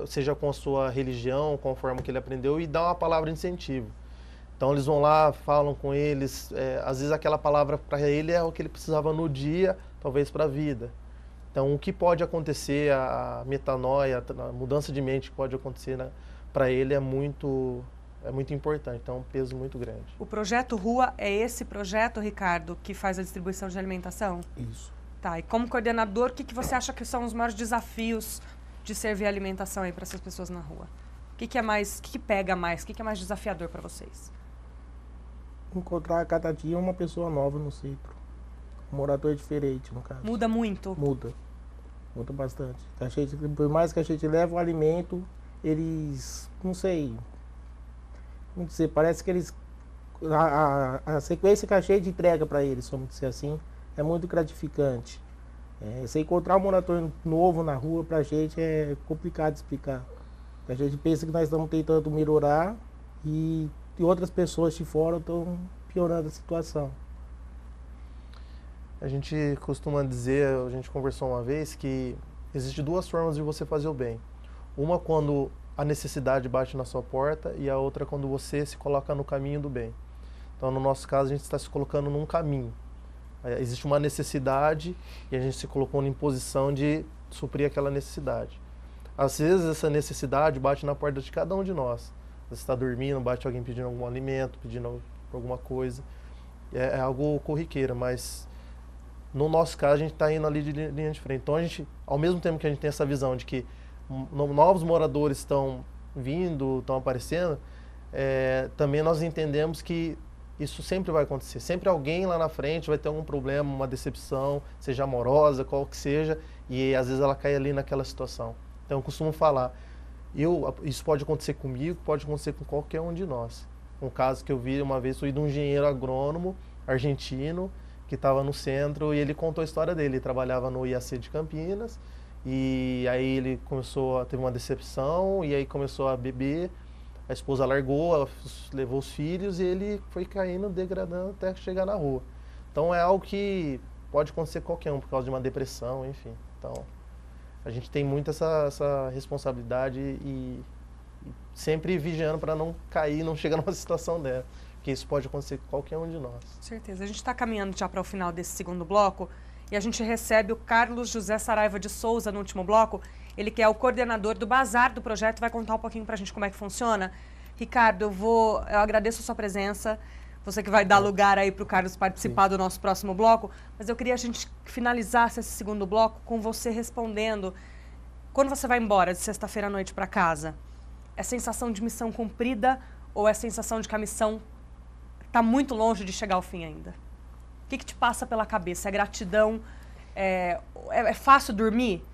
seja com a sua religião, conforme que ele aprendeu, e dá uma palavra de incentivo. Então eles vão lá, falam com eles, é, às vezes aquela palavra para ele é o que ele precisava no dia, talvez para a vida. Então o que pode acontecer, a, a metanoia, a mudança de mente que pode acontecer né, para ele é muito é muito importante, então é um peso muito grande. O projeto Rua é esse projeto, Ricardo, que faz a distribuição de alimentação? Isso. Tá, e como coordenador, o que, que você acha que são os maiores desafios de servir alimentação aí para essas pessoas na rua? O que, que é mais, o que, que pega mais, o que, que é mais desafiador para vocês? Encontrar cada dia uma pessoa nova no centro. Um morador diferente, no caso. Muda muito? Muda. Muda bastante. A gente, por mais que a gente leve o alimento, eles, não sei, não sei, parece que eles, a, a, a sequência que a gente entrega para eles, vamos dizer assim, é muito gratificante. É, você encontrar um morador novo na rua, para a gente é complicado explicar. A gente pensa que nós estamos tentando melhorar e, e outras pessoas de fora estão piorando a situação. A gente costuma dizer, a gente conversou uma vez, que existe duas formas de você fazer o bem. Uma quando a necessidade bate na sua porta e a outra quando você se coloca no caminho do bem. Então, no nosso caso, a gente está se colocando num caminho. É, existe uma necessidade e a gente se colocou na imposição de suprir aquela necessidade. Às vezes essa necessidade bate na porta de cada um de nós. Você está dormindo, bate alguém pedindo algum alimento, pedindo alguma coisa. É, é algo corriqueiro, mas no nosso caso a gente está indo ali de linha de frente. Então a gente, ao mesmo tempo que a gente tem essa visão de que novos moradores estão vindo, estão aparecendo, é, também nós entendemos que isso sempre vai acontecer. Sempre alguém lá na frente vai ter algum problema, uma decepção, seja amorosa, qual que seja, e às vezes ela cai ali naquela situação. Então eu costumo falar, eu, isso pode acontecer comigo, pode acontecer com qualquer um de nós. Um caso que eu vi uma vez foi de um engenheiro agrônomo argentino que estava no centro e ele contou a história dele. Ele trabalhava no IAC de Campinas e aí ele começou a ter uma decepção e aí começou a beber, a esposa largou, levou os filhos e ele foi caindo, degradando até chegar na rua. Então é algo que pode acontecer com qualquer um por causa de uma depressão, enfim. Então a gente tem muito essa, essa responsabilidade e, e sempre vigiando para não cair, não chegar numa situação dessa. Porque isso pode acontecer com qualquer um de nós. Com certeza. A gente está caminhando já para o final desse segundo bloco e a gente recebe o Carlos José Saraiva de Souza no último bloco. Ele que é o coordenador do Bazar do projeto, vai contar um pouquinho para a gente como é que funciona. Ricardo, eu vou, eu agradeço a sua presença. Você que vai dar lugar aí para o Carlos participar Sim. do nosso próximo bloco, mas eu queria a gente finalizasse esse segundo bloco com você respondendo. Quando você vai embora de sexta-feira à noite para casa, é sensação de missão cumprida ou é sensação de que a missão está muito longe de chegar ao fim ainda? O que, que te passa pela cabeça? É gratidão? É, é, é fácil dormir?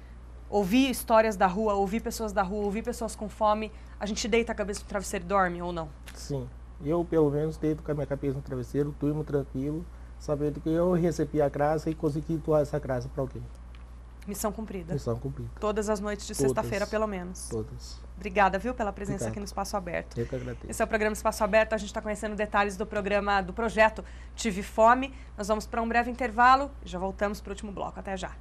ouvir histórias da rua, ouvir pessoas da rua, ouvir pessoas com fome, a gente deita a cabeça no travesseiro e dorme ou não? Sim. Eu, pelo menos, deito com a minha cabeça no travesseiro, durmo tranquilo, sabendo que eu recebi a graça e consegui doar essa graça para alguém. Missão cumprida. Missão cumprida. Todas as noites de sexta-feira, pelo menos. Todas. Obrigada, viu, pela presença Obrigado. aqui no Espaço Aberto. Eu que agradeço. Esse é o programa Espaço Aberto. A gente está conhecendo detalhes do programa, do projeto Tive Fome. Nós vamos para um breve intervalo e já voltamos para o último bloco. Até já.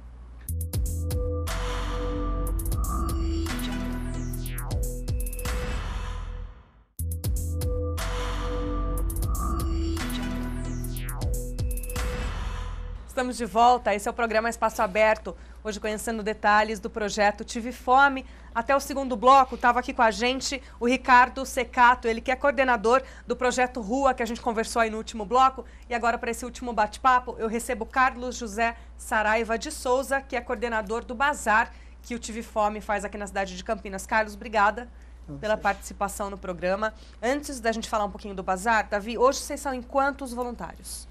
estamos de volta. Esse é o programa Espaço Aberto. Hoje conhecendo detalhes do projeto Tive Fome. Até o segundo bloco estava aqui com a gente o Ricardo Secato, ele que é coordenador do projeto Rua, que a gente conversou aí no último bloco. E agora, para esse último bate-papo, eu recebo Carlos José Saraiva de Souza, que é coordenador do Bazar, que o Tive Fome faz aqui na cidade de Campinas. Carlos, obrigada pela participação no programa. Antes da gente falar um pouquinho do Bazar, Davi, hoje vocês são em quantos voluntários?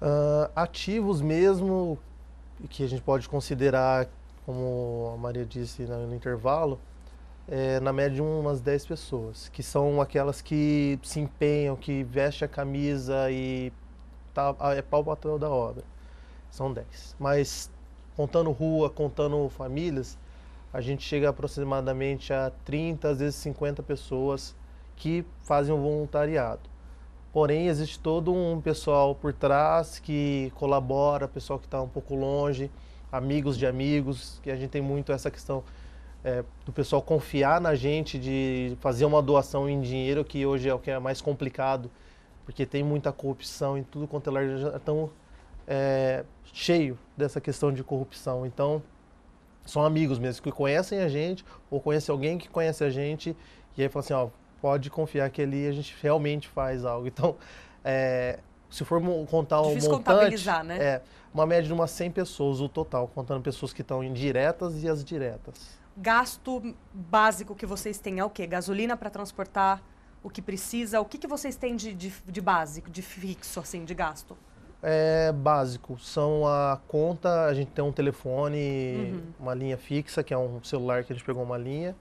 Uh, ativos mesmo, que a gente pode considerar, como a Maria disse né, no intervalo, é, na média umas 10 pessoas, que são aquelas que se empenham, que vestem a camisa e tá, ah, é pau da obra. São 10. Mas contando rua, contando famílias, a gente chega aproximadamente a 30, às vezes 50 pessoas que fazem o um voluntariado. Porém, existe todo um pessoal por trás que colabora, pessoal que está um pouco longe, amigos de amigos, que a gente tem muito essa questão é, do pessoal confiar na gente, de fazer uma doação em dinheiro, que hoje é o que é mais complicado, porque tem muita corrupção em tudo quanto é já tão é, cheio dessa questão de corrupção. Então, são amigos mesmo que conhecem a gente, ou conhece alguém que conhece a gente, e aí fala assim, ó, pode confiar que ali a gente realmente faz algo. Então, é, se for contar o um montante... contabilizar, né? É, uma média de umas 100 pessoas, o total, contando pessoas que estão indiretas e as diretas. Gasto básico que vocês têm é o quê? Gasolina para transportar o que precisa? O que, que vocês têm de, de, de básico, de fixo, assim, de gasto? É básico, são a conta, a gente tem um telefone, uhum. uma linha fixa, que é um celular que a gente pegou uma linha,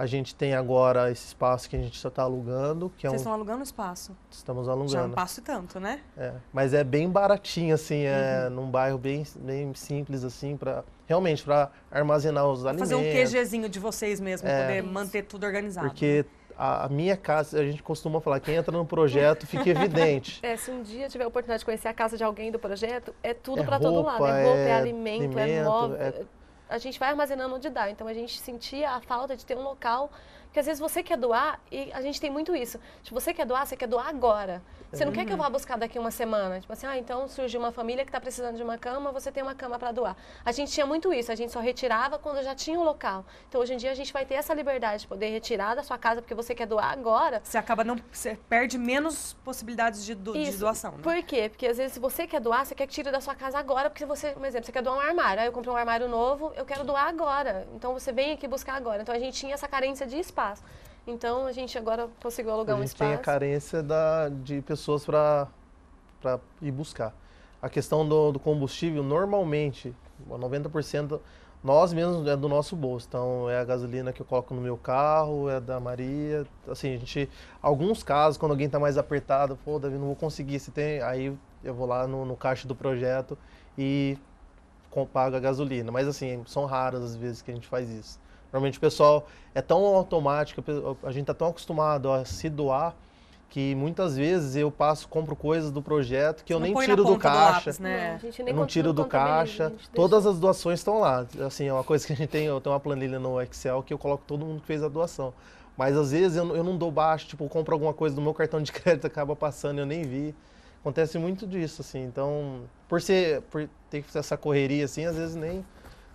a gente tem agora esse espaço que a gente já está alugando. Que é Vocês um... estão alugando o espaço? Estamos alugando. Já é um passo e tanto, né? É, mas é bem baratinho, assim, é uhum. num bairro bem, bem simples, assim, para realmente para armazenar os pra alimentos. Fazer um QGzinho de vocês mesmo, é, poder isso. manter tudo organizado. Porque né? a, a, minha casa, a gente costuma falar, quem entra no projeto fica evidente. é, se um dia tiver a oportunidade de conhecer a casa de alguém do projeto, é tudo é para todo lado. É roupa, é, alimento, é alimento, é móvel é a gente vai armazenando onde dá. Então a gente sentia a falta de ter um local, porque às vezes você quer doar e a gente tem muito isso. Se tipo, você quer doar, você quer doar agora. Você não uhum. quer que eu uhum. vá buscar daqui uma semana? Tipo assim, ah, então surgiu uma família que está precisando de uma cama, você tem uma cama para doar. A gente tinha muito isso, a gente só retirava quando já tinha um local. Então hoje em dia a gente vai ter essa liberdade de poder retirar da sua casa porque você quer doar agora. Você acaba não, você perde menos possibilidades de, do, de doação. Né? Por quê? Porque às vezes se você quer doar, você quer que tire da sua casa agora, porque você, por exemplo, você quer doar um armário. Aí ah, eu comprei um armário novo, eu quero doar agora. Então você vem aqui buscar agora. Então a gente tinha essa carência de espaço. Então a gente agora conseguiu alugar um espaço. A gente tem a carência da, de pessoas para ir buscar. A questão do, do combustível, normalmente, 90% nós mesmos é do nosso bolso. Então é a gasolina que eu coloco no meu carro, é da Maria. Assim, a gente. Alguns casos, quando alguém está mais apertado, pô, Davi, não vou conseguir. Se tem. Aí eu vou lá no, no caixa do projeto e pago a gasolina. Mas assim, são raras as vezes que a gente faz isso. Normalmente o pessoal é tão automático, a gente está tão acostumado a se doar que muitas vezes eu passo, compro coisas do projeto que Você eu nem tiro do caixa. Do lápis, né? não, eu não tiro do é caixa. Todas as doações estão lá. Assim, é uma coisa que a gente tem, eu tenho uma planilha no Excel que eu coloco todo mundo que fez a doação. Mas às vezes eu, eu não dou baixo, tipo, compro alguma coisa do meu cartão de crédito, acaba passando e eu nem vi. Acontece muito disso, assim. Então, por ser, por ter que fazer essa correria, assim, às vezes nem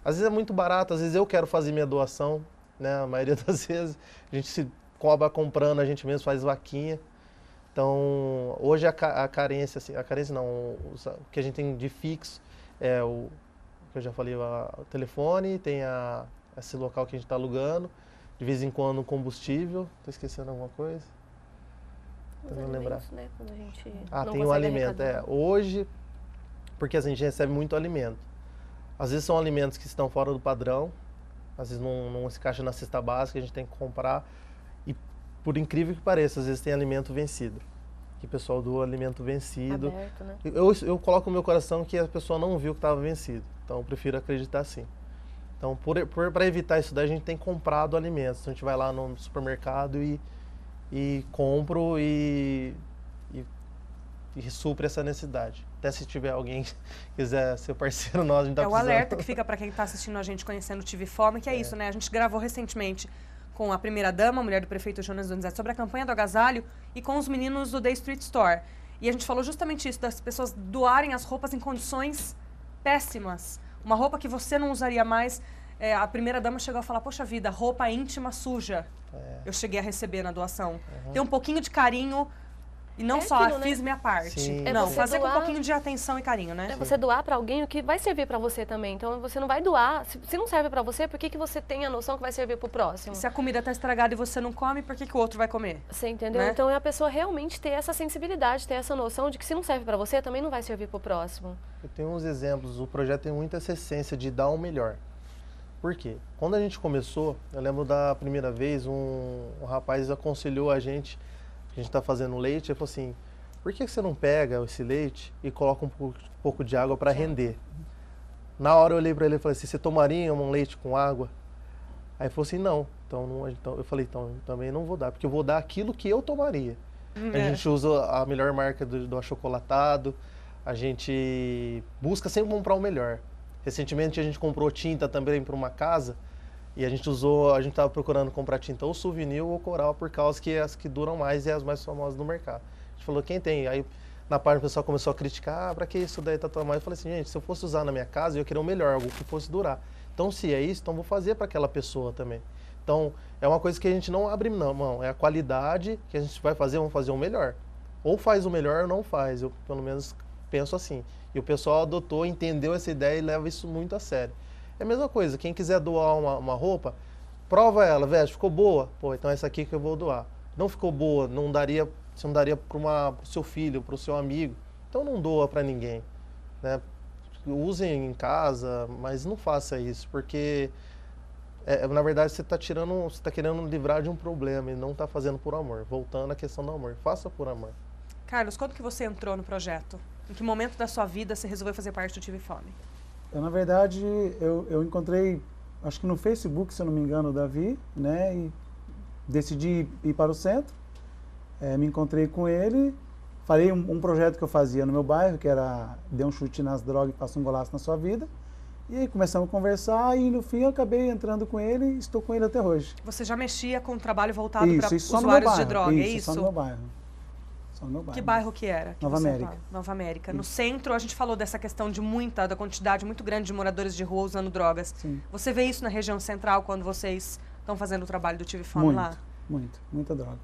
às vezes é muito barato, às vezes eu quero fazer minha doação, né? A maioria das vezes a gente se cobra comprando, a gente mesmo faz vaquinha. Então, hoje a, a carência, assim, a carência não, o, o, que a gente tem de fixo é o que eu já falei, a, o telefone, tem a, esse local que a gente está alugando, de vez em quando combustível, estou esquecendo alguma coisa? não lembrar. Né? ah, tem o alimento, arrecadar. é. Hoje, porque assim, a gente recebe muito alimento. Às vezes são alimentos que estão fora do padrão, às vezes não, não se encaixa na cesta básica, a gente tem que comprar. E por incrível que pareça, às vezes tem alimento vencido. Que o pessoal do alimento vencido. Aberto, né? eu, eu coloco no meu coração que a pessoa não viu que estava vencido. Então eu prefiro acreditar assim. Então, para evitar isso daí, a gente tem comprado alimentos. Então, a gente vai lá no supermercado e, e compro e, e, e supre essa necessidade. Até se tiver alguém que quiser ser parceiro nosso, a gente tá É o alerta que fica para quem está assistindo a gente conhecendo o Tive Fome, que é, é, isso, né? A gente gravou recentemente com a primeira-dama, mulher do prefeito Jonas Donizete, sobre a campanha do agasalho e com os meninos do Day Street Store. E a gente falou justamente isso, das pessoas doarem as roupas em condições péssimas. Uma roupa que você não usaria mais. É, a primeira dama chegou a falar: Poxa vida, roupa íntima suja. É. Eu cheguei a receber na doação. Uhum. Tem um pouquinho de carinho e não é só aquilo, fiz né? minha parte. Sim. É não, fazer doar... com um pouquinho de atenção e carinho, né? É você doar para alguém o que vai servir para você também. Então você não vai doar. Se, se não serve para você, por que, que você tem a noção que vai servir para o próximo? se a comida tá estragada e você não come, por que, que o outro vai comer? Você entendeu? Né? Então é a pessoa realmente ter essa sensibilidade, ter essa noção de que se não serve para você, também não vai servir para o próximo. Eu tenho uns exemplos. O projeto tem muita essa essência de dar o melhor. Por quê? Quando a gente começou, eu lembro da primeira vez, um, um rapaz aconselhou a gente a gente está fazendo leite, ele falou assim, por que você não pega esse leite e coloca um pouco, um pouco de água para render? Na hora eu olhei para ele e falei assim, você tomaria um leite com água? Aí ele falou assim, não. Então, não, então eu falei, então também não vou dar, porque eu vou dar aquilo que eu tomaria. É. A gente usa a melhor marca do, do achocolatado, a gente busca sempre comprar o melhor. Recentemente a gente comprou tinta também para uma casa, e a gente usou, a gente estava procurando comprar tinta ou souvenir ou coral, por causa que as que duram mais e as mais famosas no mercado. A gente falou, quem tem? Aí na parte o pessoal começou a criticar, ah, pra que isso daí tá tão mais? Eu falei assim, gente, se eu fosse usar na minha casa, eu queria o um melhor, algo que fosse durar. Então se é isso, então vou fazer para aquela pessoa também. Então é uma coisa que a gente não abre mão, é a qualidade que a gente vai fazer, vamos fazer o melhor. Ou faz o melhor ou não faz, eu pelo menos penso assim. E o pessoal adotou, entendeu essa ideia e leva isso muito a sério. É a mesma coisa, quem quiser doar uma, uma roupa, prova ela, veste, ficou boa? Pô, então é essa aqui que eu vou doar. Não ficou boa, não daria, você não daria para o seu filho, para o seu amigo. Então não doa para ninguém. Né? Usem em casa, mas não faça isso, porque é, é na verdade você está tirando, você está querendo livrar de um problema e não está fazendo por amor. Voltando à questão do amor, faça por amor. Carlos, quando que você entrou no projeto? Em que momento da sua vida você resolveu fazer parte do Tive Fome? na verdade, eu, eu encontrei, acho que no Facebook, se eu não me engano, o Davi, né? E decidi ir para o centro, é, me encontrei com ele, falei um, um, projeto que eu fazia no meu bairro, que era Dê um chute nas drogas e faça um golaço na sua vida. E aí começamos a conversar e no fim eu acabei entrando com ele e estou com ele até hoje. Você já mexia com o trabalho voltado para usuários bairro, de droga, isso, é isso? Só no meu bairro no meu bairro. Que bairro que era? Que Nova América. Nova América. Sim. No centro, a gente falou dessa questão de muita, da quantidade muito grande de moradores de rua usando drogas. Sim. Você vê isso na região central quando vocês estão fazendo o trabalho do Tive Fome muito, lá? Muito, muita droga.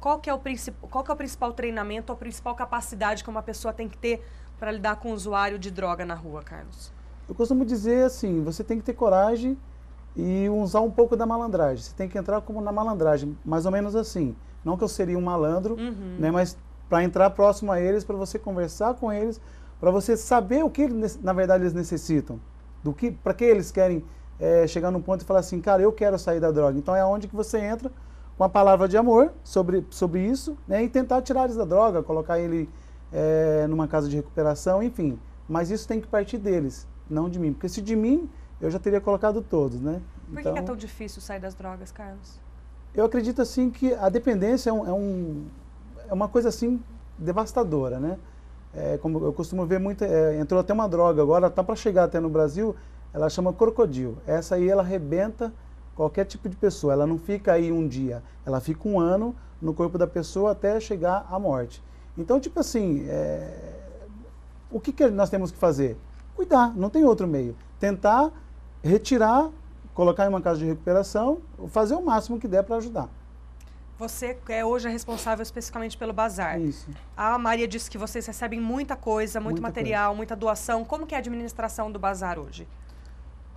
Qual que, é o qual que é o principal treinamento, a principal capacidade que uma pessoa tem que ter para lidar com o usuário de droga na rua, Carlos? Eu costumo dizer assim, você tem que ter coragem e usar um pouco da malandragem. Você tem que entrar como na malandragem, mais ou menos assim. Não que eu seria um malandro, uhum. né, mas para entrar próximo a eles, para você conversar com eles, para você saber o que na verdade eles necessitam, do que, para que eles querem é, chegar num ponto e falar assim, cara, eu quero sair da droga. Então é onde que você entra com a palavra de amor sobre, sobre isso, né, e tentar tirar eles da droga, colocar ele é, numa casa de recuperação, enfim. Mas isso tem que partir deles, não de mim, porque se de mim eu já teria colocado todos, né? Por então, que é então tão difícil sair das drogas, Carlos? Eu acredito assim que a dependência é um, é um é uma coisa assim devastadora, né? É, como eu costumo ver muito, é, entrou até uma droga agora, tá para chegar até no Brasil, ela chama crocodil. Essa aí ela arrebenta qualquer tipo de pessoa. Ela não fica aí um dia, ela fica um ano no corpo da pessoa até chegar à morte. Então, tipo assim, é... o que, que nós temos que fazer? Cuidar, não tem outro meio. Tentar retirar, colocar em uma casa de recuperação, fazer o máximo que der para ajudar. Você é hoje é responsável especificamente pelo bazar. Isso. A Maria disse que vocês recebem muita coisa, muito muita material, coisa. muita doação. Como que é a administração do bazar hoje?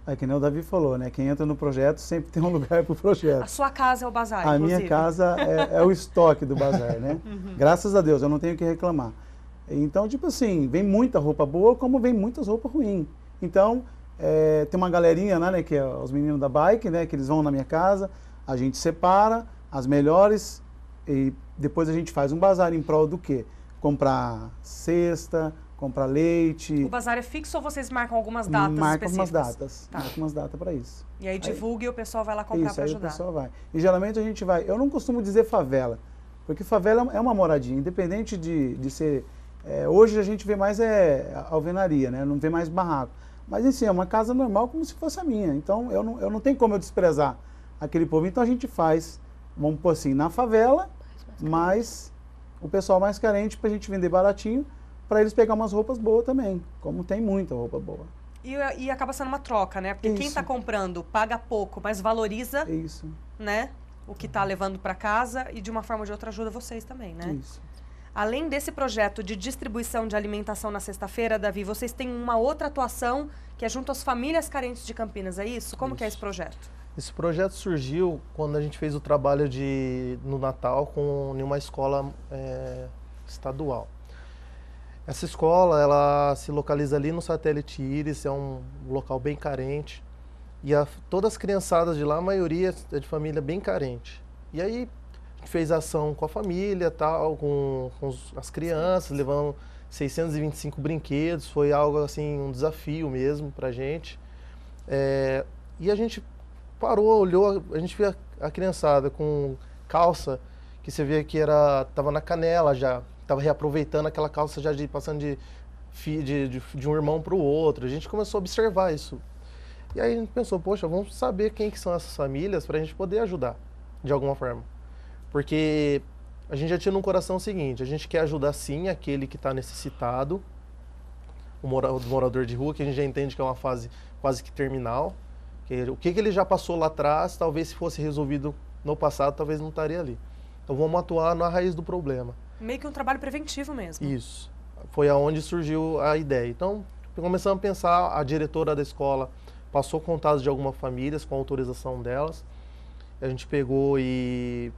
É que nem o Davi falou, né? Quem entra no projeto sempre tem um lugar para o projeto. A sua casa é o bazar, A inclusive. minha casa é, é, o estoque do bazar, né? Uhum. Graças a Deus, eu não tenho que reclamar. Então, tipo assim, vem muita roupa boa, como vem muitas roupas ruins. Então, é, tem uma galerinha, né, né, que é os meninos da bike, né, que eles vão na minha casa, a gente separa, as melhores e depois a gente faz um bazar em prol do quê? Comprar cesta, comprar leite. O bazar é fixo ou vocês marcam algumas datas específicas? Marcam umas datas, tá. marcam umas datas para isso. E aí divulga e o pessoal vai lá comprar para ajudar. Isso, o pessoal vai. E geralmente a gente vai, eu não costumo dizer favela, porque favela é uma moradinha, independente de, de ser... É, hoje a gente vê mais é alvenaria, né? não vê mais barraco. Mas assim, é uma casa normal como se fosse a minha, então eu não, eu não tenho como eu desprezar aquele povo. Então a gente faz vamos pôr assim, na favela, mas o pessoal mais carente para a gente vender baratinho, para eles pegar umas roupas boas também, como tem muita roupa boa. E, e acaba sendo uma troca, né? Porque tá Isso. quem está comprando paga pouco, mas valoriza Isso. Né, o que está levando para casa e de uma forma ou de outra ajuda vocês também, né? Isso. Além desse projeto de distribuição de alimentação na sexta-feira, Davi, vocês têm uma outra atuação que é junto às famílias carentes de Campinas, é isso? Como isso. que é esse projeto? Esse projeto surgiu quando a gente fez o trabalho de, no Natal com uma escola é, estadual. Essa escola ela se localiza ali no satélite Iris, é um local bem carente. E a, todas as criançadas de lá, a maioria é de família bem carente. E aí fez ação com a família, tal, com, com as crianças, levando 625 brinquedos, foi algo assim, um desafio mesmo a gente. É, e a gente parou, olhou, a gente via a criançada com calça que você via que era tava na canela já, tava reaproveitando aquela calça já de passando de de, de, de um irmão para o outro. A gente começou a observar isso. E aí a gente pensou, poxa, vamos saber quem que são essas famílias para a gente poder ajudar de alguma forma. Porque a gente já tinha no coração o seguinte, a gente quer ajudar sim aquele que está necessitado, o morador de rua, que a gente já entende que é uma fase quase que terminal, o que, que ele já passou lá atrás, talvez se fosse resolvido no passado, talvez não estaria ali. Então vamos atuar na raiz do problema. Meio que um trabalho preventivo mesmo. Isso. Foi aonde surgiu a ideia. Então começamos a pensar, a diretora da escola passou contatos de algumas famílias com autorização delas. A gente pegou e,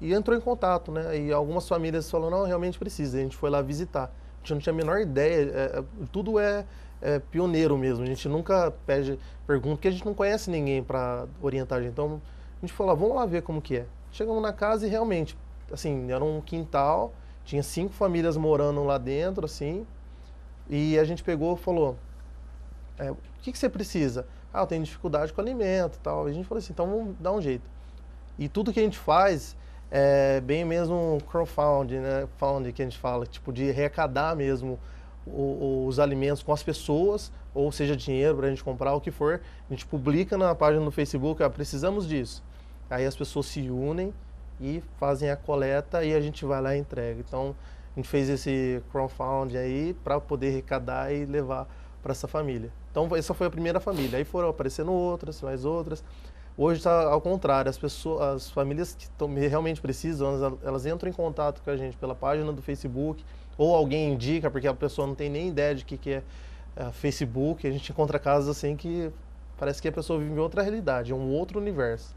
e entrou em contato, né? E algumas famílias falaram, não, realmente precisa. a gente foi lá visitar. A gente não tinha a menor ideia. É, é tudo é é, pioneiro mesmo. A gente nunca pede pergunta, porque a gente não conhece ninguém para orientar. Então a gente falou, ah, vamos lá ver como que é. Chegamos na casa e realmente, assim, era um quintal, tinha cinco famílias morando lá dentro, assim. E a gente pegou e falou, é, o que, que você precisa? Ah, eu tenho dificuldade com alimento tal. E a gente falou assim, então vamos dar um jeito. E tudo que a gente faz é bem mesmo crowdfunding, né? Found que a gente fala, tipo, de arrecadar mesmo os alimentos com as pessoas, ou seja, dinheiro para a gente comprar, o que for. A gente publica na página do Facebook, ah, precisamos disso. Aí as pessoas se unem e fazem a coleta e a gente vai lá e entrega. Então, a gente fez esse crowdfunding aí para poder arrecadar e levar para essa família. Então, essa foi a primeira família. Aí foram aparecendo outras, mais outras. Hoje está ao contrário, as pessoas, as famílias que tão, realmente precisam, elas, elas, entram em contato com a gente pela página do Facebook, ou alguém indica, porque a pessoa não tem nem ideia de que, que é, é Facebook. A gente encontra casos assim que parece que a pessoa vive em outra realidade, é um outro universo.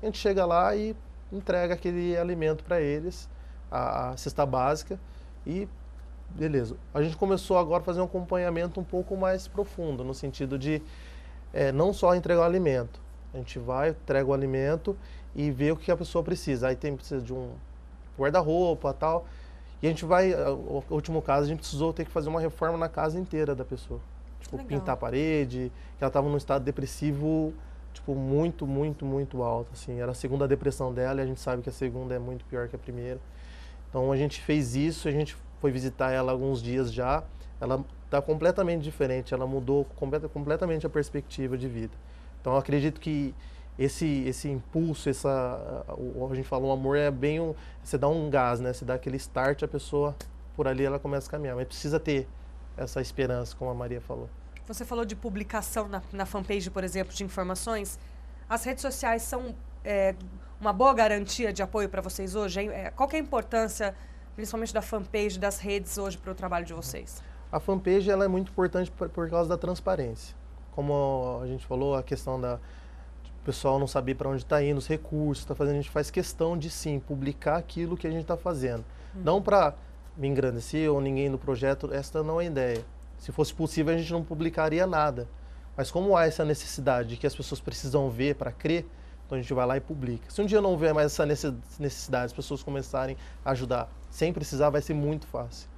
A gente chega lá e entrega aquele alimento para eles, a, a, cesta básica, e beleza. A gente começou agora a fazer um acompanhamento um pouco mais profundo, no sentido de é, não só entregar o alimento. A gente vai, entrega o alimento e vê o que a pessoa precisa. Aí tem precisa de um guarda-roupa, tal. E a gente vai, o último caso, a gente precisou ter que fazer uma reforma na casa inteira da pessoa. Tipo, Legal. pintar a parede, que ela estava num estado depressivo, tipo, muito, muito, muito alto, assim. Era a segunda depressão dela e a gente sabe que a segunda é muito pior que a primeira. Então a gente fez isso, a gente foi visitar ela alguns dias já. Ela está completamente diferente, ela mudou completa, completamente a perspectiva de vida. Então acredito que esse esse impulso, essa a gente falou, o amor é bem um, você dá um gás, né? Você dá aquele start, a pessoa por ali ela começa a caminhar, mas precisa ter essa esperança, como a Maria falou. Você falou de publicação na, na fanpage, por exemplo, de informações. As redes sociais são é, uma boa garantia de apoio para vocês hoje? É, é qual é a importância, principalmente da fanpage, das redes hoje para o trabalho de vocês? A fanpage ela é muito importante por, por causa da transparência. Como a gente falou, a questão da, pessoal não saber para onde está indo, os recursos, está fazendo, a gente faz questão de sim publicar aquilo que a gente está fazendo. Uhum. Não para me engrandecer ou ninguém no projeto, esta não é a ideia. Se fosse possível, a gente não publicaria nada. Mas como há essa necessidade que as pessoas precisam ver para crer, então a gente vai lá e publica. Se um dia não houver mais essa necessidade, as pessoas começarem a ajudar sem precisar, vai ser muito fácil.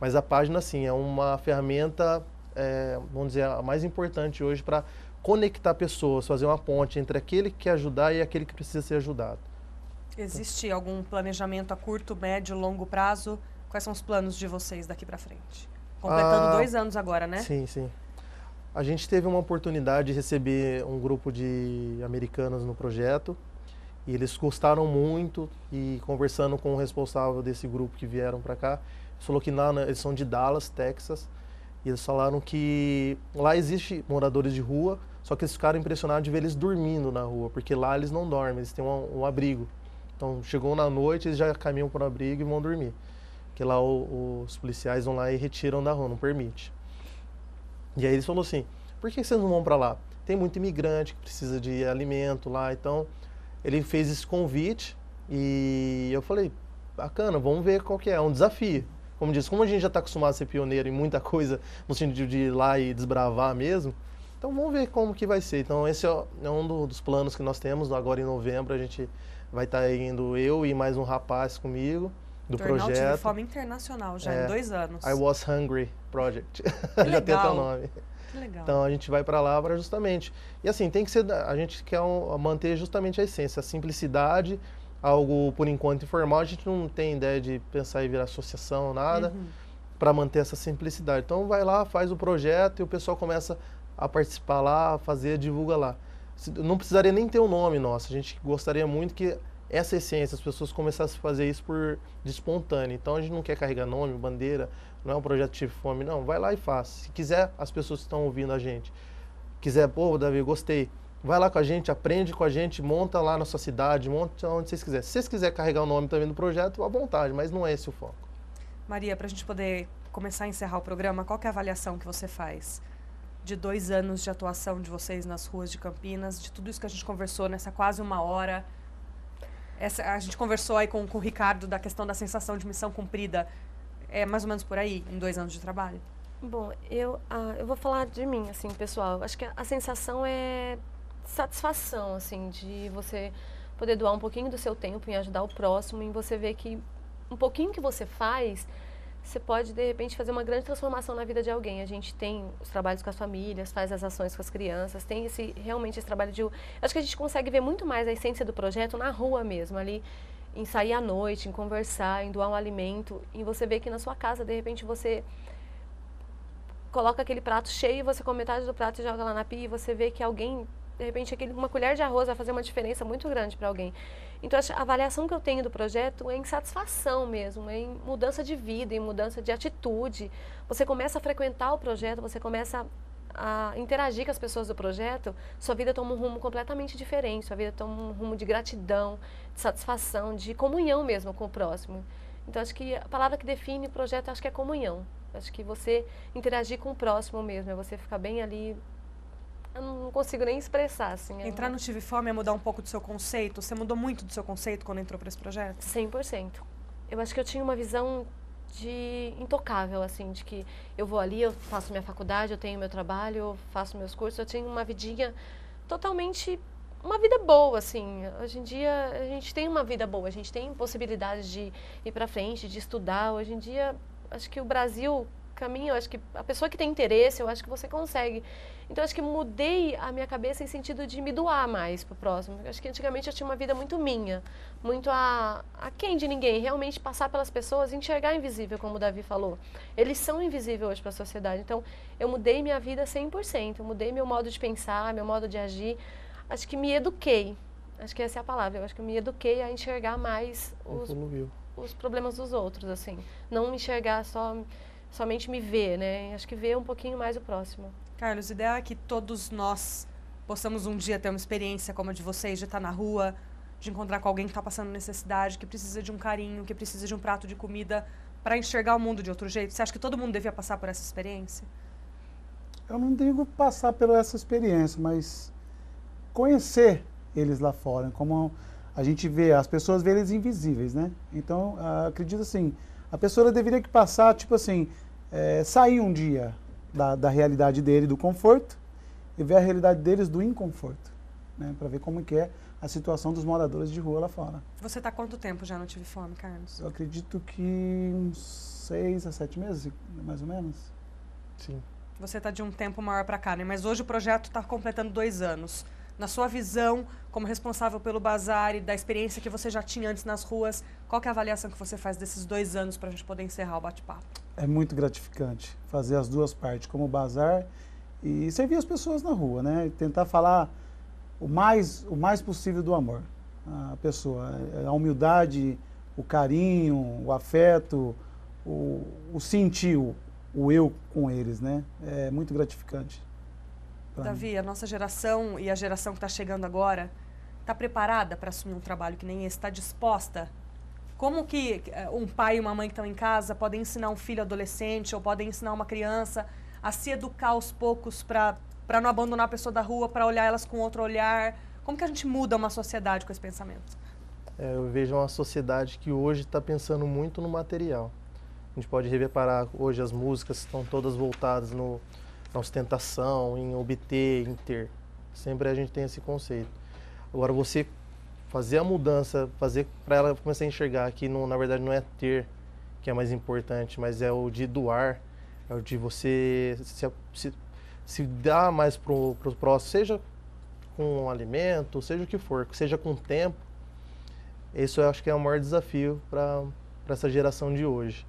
Mas a página, sim, é uma ferramenta, é, vamos dizer, a mais importante hoje para conectar pessoas, fazer uma ponte entre aquele que quer ajudar e aquele que precisa ser ajudado. Existe algum planejamento a curto, médio, longo prazo? Quais são os planos de vocês daqui para frente? Completando ah, dois anos agora, né? Sim, sim. A gente teve uma oportunidade de receber um grupo de americanos no projeto e eles gostaram muito e conversando com o responsável desse grupo que vieram para cá, falou que lá, eles são de Dallas, Texas, e eles falaram que lá existe moradores de rua, só que eles ficaram impressionados de ver eles dormindo na rua, porque lá eles não dormem, eles têm um, um abrigo. Então, chegou na noite, eles já caminham para o abrigo e vão dormir. Porque lá o, os policiais vão lá e retiram da rua, não permite. E aí eles falaram assim, por que vocês não vão para lá? Tem muito imigrante que precisa de alimento lá, então ele fez esse convite e eu falei, bacana, vamos ver qual que é, é um desafio. Como diz, como a gente já está acostumado a ser pioneiro em muita coisa, no sentido de ir lá e desbravar mesmo, então vamos ver como que vai ser. Então esse é, é um dos planos que nós temos. Agora em novembro a gente vai estar tá indo eu e mais um rapaz comigo do Tornar projeto. de forma internacional já é, em dois anos. I Was Hungry Project. já tem até o nome. Que legal. Então a gente vai para lá para justamente. E assim, tem que ser. A gente quer um, manter justamente a essência, a simplicidade, algo por enquanto informal. A gente não tem ideia de pensar em virar associação, nada. Uhum. Para manter essa simplicidade. Então, vai lá, faz o projeto e o pessoal começa a participar lá, a fazer, divulga lá. Não precisaria nem ter um nome nosso. A gente gostaria muito que essa essência, as pessoas começassem a fazer isso por de espontâneo. Então a gente não quer carregar nome, bandeira, não é um projeto de fome, não. Vai lá e faz. Se quiser, as pessoas que estão ouvindo a gente, quiser, pô, Davi, gostei. Vai lá com a gente, aprende com a gente, monta lá na sua cidade, monta onde vocês quiserem. Se vocês quiserem carregar o nome também do projeto, à vontade, mas não é esse o foco. Maria, para a gente poder começar a encerrar o programa, qual é a avaliação que você faz de dois anos de atuação de vocês nas ruas de Campinas, de tudo isso que a gente conversou nessa quase uma hora. Essa, a gente conversou aí com, com o Ricardo da questão da sensação de missão cumprida. É mais ou menos por aí, em dois anos de trabalho? Bom, eu, ah, eu vou falar de mim, assim, pessoal. Acho que a, a sensação é satisfação, assim, de você poder doar um pouquinho do seu tempo em ajudar o próximo, em você ver que um pouquinho que você faz você pode de repente fazer uma grande transformação na vida de alguém. A gente tem os trabalhos com as famílias, faz as ações com as crianças, tem esse realmente esse trabalho de acho que a gente consegue ver muito mais a essência do projeto na rua mesmo, ali em sair à noite, em conversar, em doar um alimento, em você ver que na sua casa de repente você coloca aquele prato cheio, você come metade do prato e joga lá na pia e você vê que alguém de repente aquele, uma colher de arroz vai fazer uma diferença muito grande para alguém. Então a avaliação que eu tenho do projeto é em satisfação mesmo, é em mudança de vida, em mudança de atitude. Você começa a frequentar o projeto, você começa a, interagir com as pessoas do projeto, sua vida toma um rumo completamente diferente, sua vida toma um rumo de gratidão, de satisfação, de comunhão mesmo com o próximo. Então acho que a palavra que define o projeto acho que é comunhão. Acho que você interagir com o próximo mesmo, é você ficar bem ali eu não consigo nem expressar, assim. Entrar não... no Tive Fome é mudar um pouco do seu conceito? Você mudou muito do seu conceito quando entrou para esse projeto? 100%. Eu acho que eu tinha uma visão de intocável, assim, de que eu vou ali, eu faço minha faculdade, eu tenho meu trabalho, eu faço meus cursos, eu tenho uma vidinha totalmente uma vida boa, assim. Hoje em dia a gente tem uma vida boa, a gente tem possibilidades de ir para frente, de estudar. Hoje em dia, acho que o Brasil caminha, eu acho que a pessoa que tem interesse, eu acho que você consegue. Então acho que mudei a minha cabeça em sentido de me doar mais pro próximo. Acho que antigamente eu tinha uma vida muito minha, muito a, a quem de ninguém, realmente passar pelas pessoas, enxergar invisível, como o Davi falou. Eles são invisíveis hoje para a sociedade. Então eu mudei minha vida 100%, eu mudei meu modo de pensar, meu modo de agir. Acho que me eduquei. Acho que essa é a palavra. Eu acho que me eduquei a enxergar mais os, os problemas dos outros, assim. Não enxergar só somente me ver, né? Acho que ver um pouquinho mais o próximo. Carlos, o ideal é que todos nós possamos um dia ter uma experiência como a de vocês, de estar na rua, de encontrar com alguém que está passando necessidade, que precisa de um carinho, que precisa de um prato de comida para enxergar o mundo de outro jeito. Você acha que todo mundo devia passar por essa experiência? Eu não digo passar por essa experiência, mas conhecer eles lá fora, como a gente vê, as pessoas vê eles invisíveis, né? Então, ah, acredito assim, a pessoa deveria que passar, tipo assim, é, sair um dia da, da realidade dele, do conforto, e ver a realidade deles do inconforto, né? Para ver como que é a situação dos moradores de rua lá fora. Você está quanto tempo já não tive fome, Carlos? Eu acredito que uns seis a sete meses, mais ou menos. Sim. Você está de um tempo maior para cá, né? Mas hoje o projeto está completando dois anos na sua visão, como responsável pelo bazar e da experiência que você já tinha antes nas ruas, qual é a avaliação que você faz desses dois anos para a gente poder encerrar o bate-papo? É muito gratificante fazer as duas partes, como bazar e servir as pessoas na rua, né? E tentar falar o mais, o mais possível do amor à pessoa. É, a humildade, o carinho, o afeto, o, o sentir o, o eu com eles, né? É muito gratificante. Davi, a nossa geração e a geração que está chegando agora está preparada para assumir um trabalho que nem esse? Está disposta? Como que eh, um pai e uma mãe que estão em casa podem ensinar um filho adolescente ou podem ensinar uma criança a se educar aos poucos para não abandonar a pessoa da rua, para olhar elas com outro olhar? Como que a gente muda uma sociedade com esse pensamento? É, eu vejo uma sociedade que hoje está pensando muito no material. A gente pode reparar hoje as músicas estão todas voltadas no na ostentação, em obter, em ter. Sempre a gente tem esse conceito. Agora, você fazer a mudança, fazer para ela começar a enxergar que não, na verdade não é ter que é mais importante, mas é o de doar, é o de você se, se, se dar mais para o próximo, seja com alimento, seja o que for, seja com tempo. Isso eu acho que é o maior desafio para essa geração de hoje.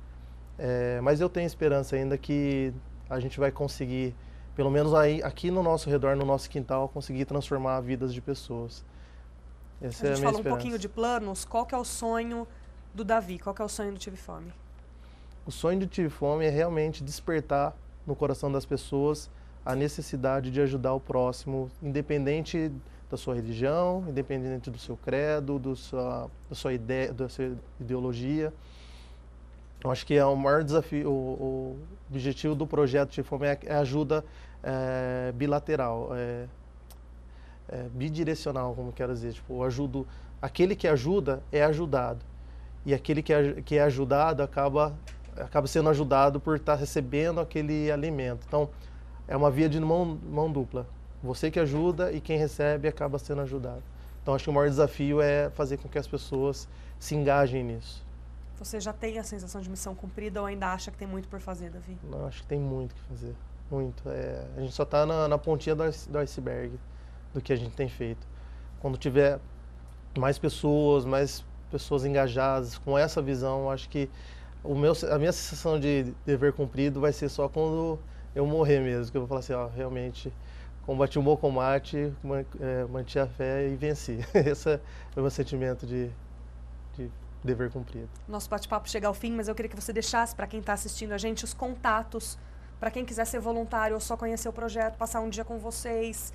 É, mas eu tenho esperança ainda que a gente vai conseguir, pelo menos aí, aqui no nosso redor, no nosso quintal, conseguir transformar vidas de pessoas. Essa a gente é a fala esperança. um pouquinho de planos. Qual que é o sonho do Davi? Qual que é o sonho do Tive Fome? O sonho do Tive Fome é realmente despertar no coração das pessoas a necessidade de ajudar o próximo, independente da sua religião, independente do seu credo, do sua, da sua ideia, da sua ideologia. Então acho que é o maior desafio, o, o objetivo do projeto de fome é, é ajuda é, bilateral, é, é, bidirecional, como quero dizer. Tipo, eu ajudo, aquele que ajuda é ajudado e aquele que é, que é ajudado acaba acaba sendo ajudado por estar tá recebendo aquele alimento. Então é uma via de mão, mão dupla. Você que ajuda e quem recebe acaba sendo ajudado. Então acho que o maior desafio é fazer com que as pessoas se engajem nisso. Você já tem a sensação de missão cumprida ou ainda acha que tem muito por fazer, Davi? Não, acho que tem muito que fazer. Muito. É, a gente só está na, na, pontinha do, do, iceberg do que a gente tem feito. Quando tiver mais pessoas, mais pessoas engajadas com essa visão, acho que o meu, a minha sensação de dever cumprido vai ser só quando eu morrer mesmo, que eu vou falar assim, ó, realmente combati o bom combate, é, manti a fé e venci. Esse é o meu sentimento de, de Dever cumprido. Nosso bate-papo chega ao fim, mas eu queria que você deixasse para quem está assistindo a gente os contatos, para quem quiser ser voluntário ou só conhecer o projeto, passar um dia com vocês.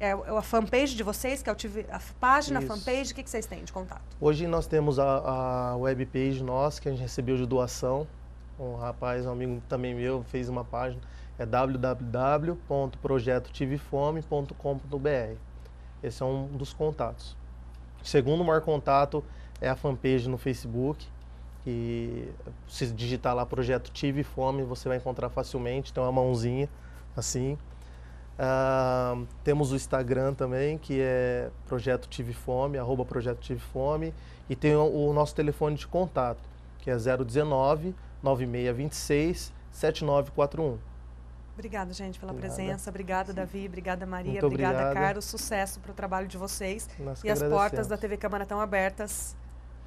É a fanpage de vocês, que é a página, fanpage, o que, que vocês têm de contato? Hoje nós temos a, a webpage nossa, que a gente recebeu de doação. Um rapaz, um amigo também meu, fez uma página. É www.projetotivefome.com.br. Esse é um dos contatos. Segundo maior contato é a fanpage no Facebook. E se digitar lá projeto Tive Fome, você vai encontrar facilmente, tem uma mãozinha assim. Ah, temos o Instagram também, que é Projeto Tive Fome, arroba Projeto Tive Fome. E tem o, o nosso telefone de contato, que é 019 9626 7941. Obrigada, gente, pela presença. Obrigada, Davi. Obrigada, Maria. obrigada, obrigada, Carlos. Sucesso para o trabalho de vocês. Nós e as portas da TV Câmara estão abertas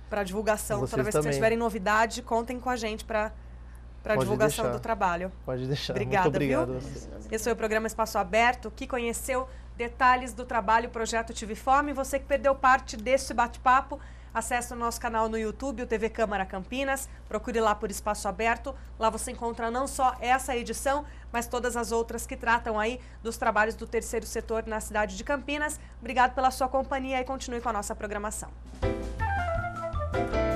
para divulgação. Toda vez que vocês tiverem novidade, contem com a gente para para divulgação deixar. do trabalho. Pode deixar. Obrigada, Muito obrigado. Esse foi o programa Espaço Aberto, que conheceu detalhes do trabalho Projeto Tive Fome. Você que perdeu parte desse bate-papo, acesse o nosso canal no YouTube, o TV Câmara Campinas. Procure lá por Espaço Aberto. Lá você encontra não só essa edição, mas todas as outras que tratam aí dos trabalhos do terceiro setor na cidade de Campinas. Obrigado pela sua companhia e continue com a nossa programação. Bye.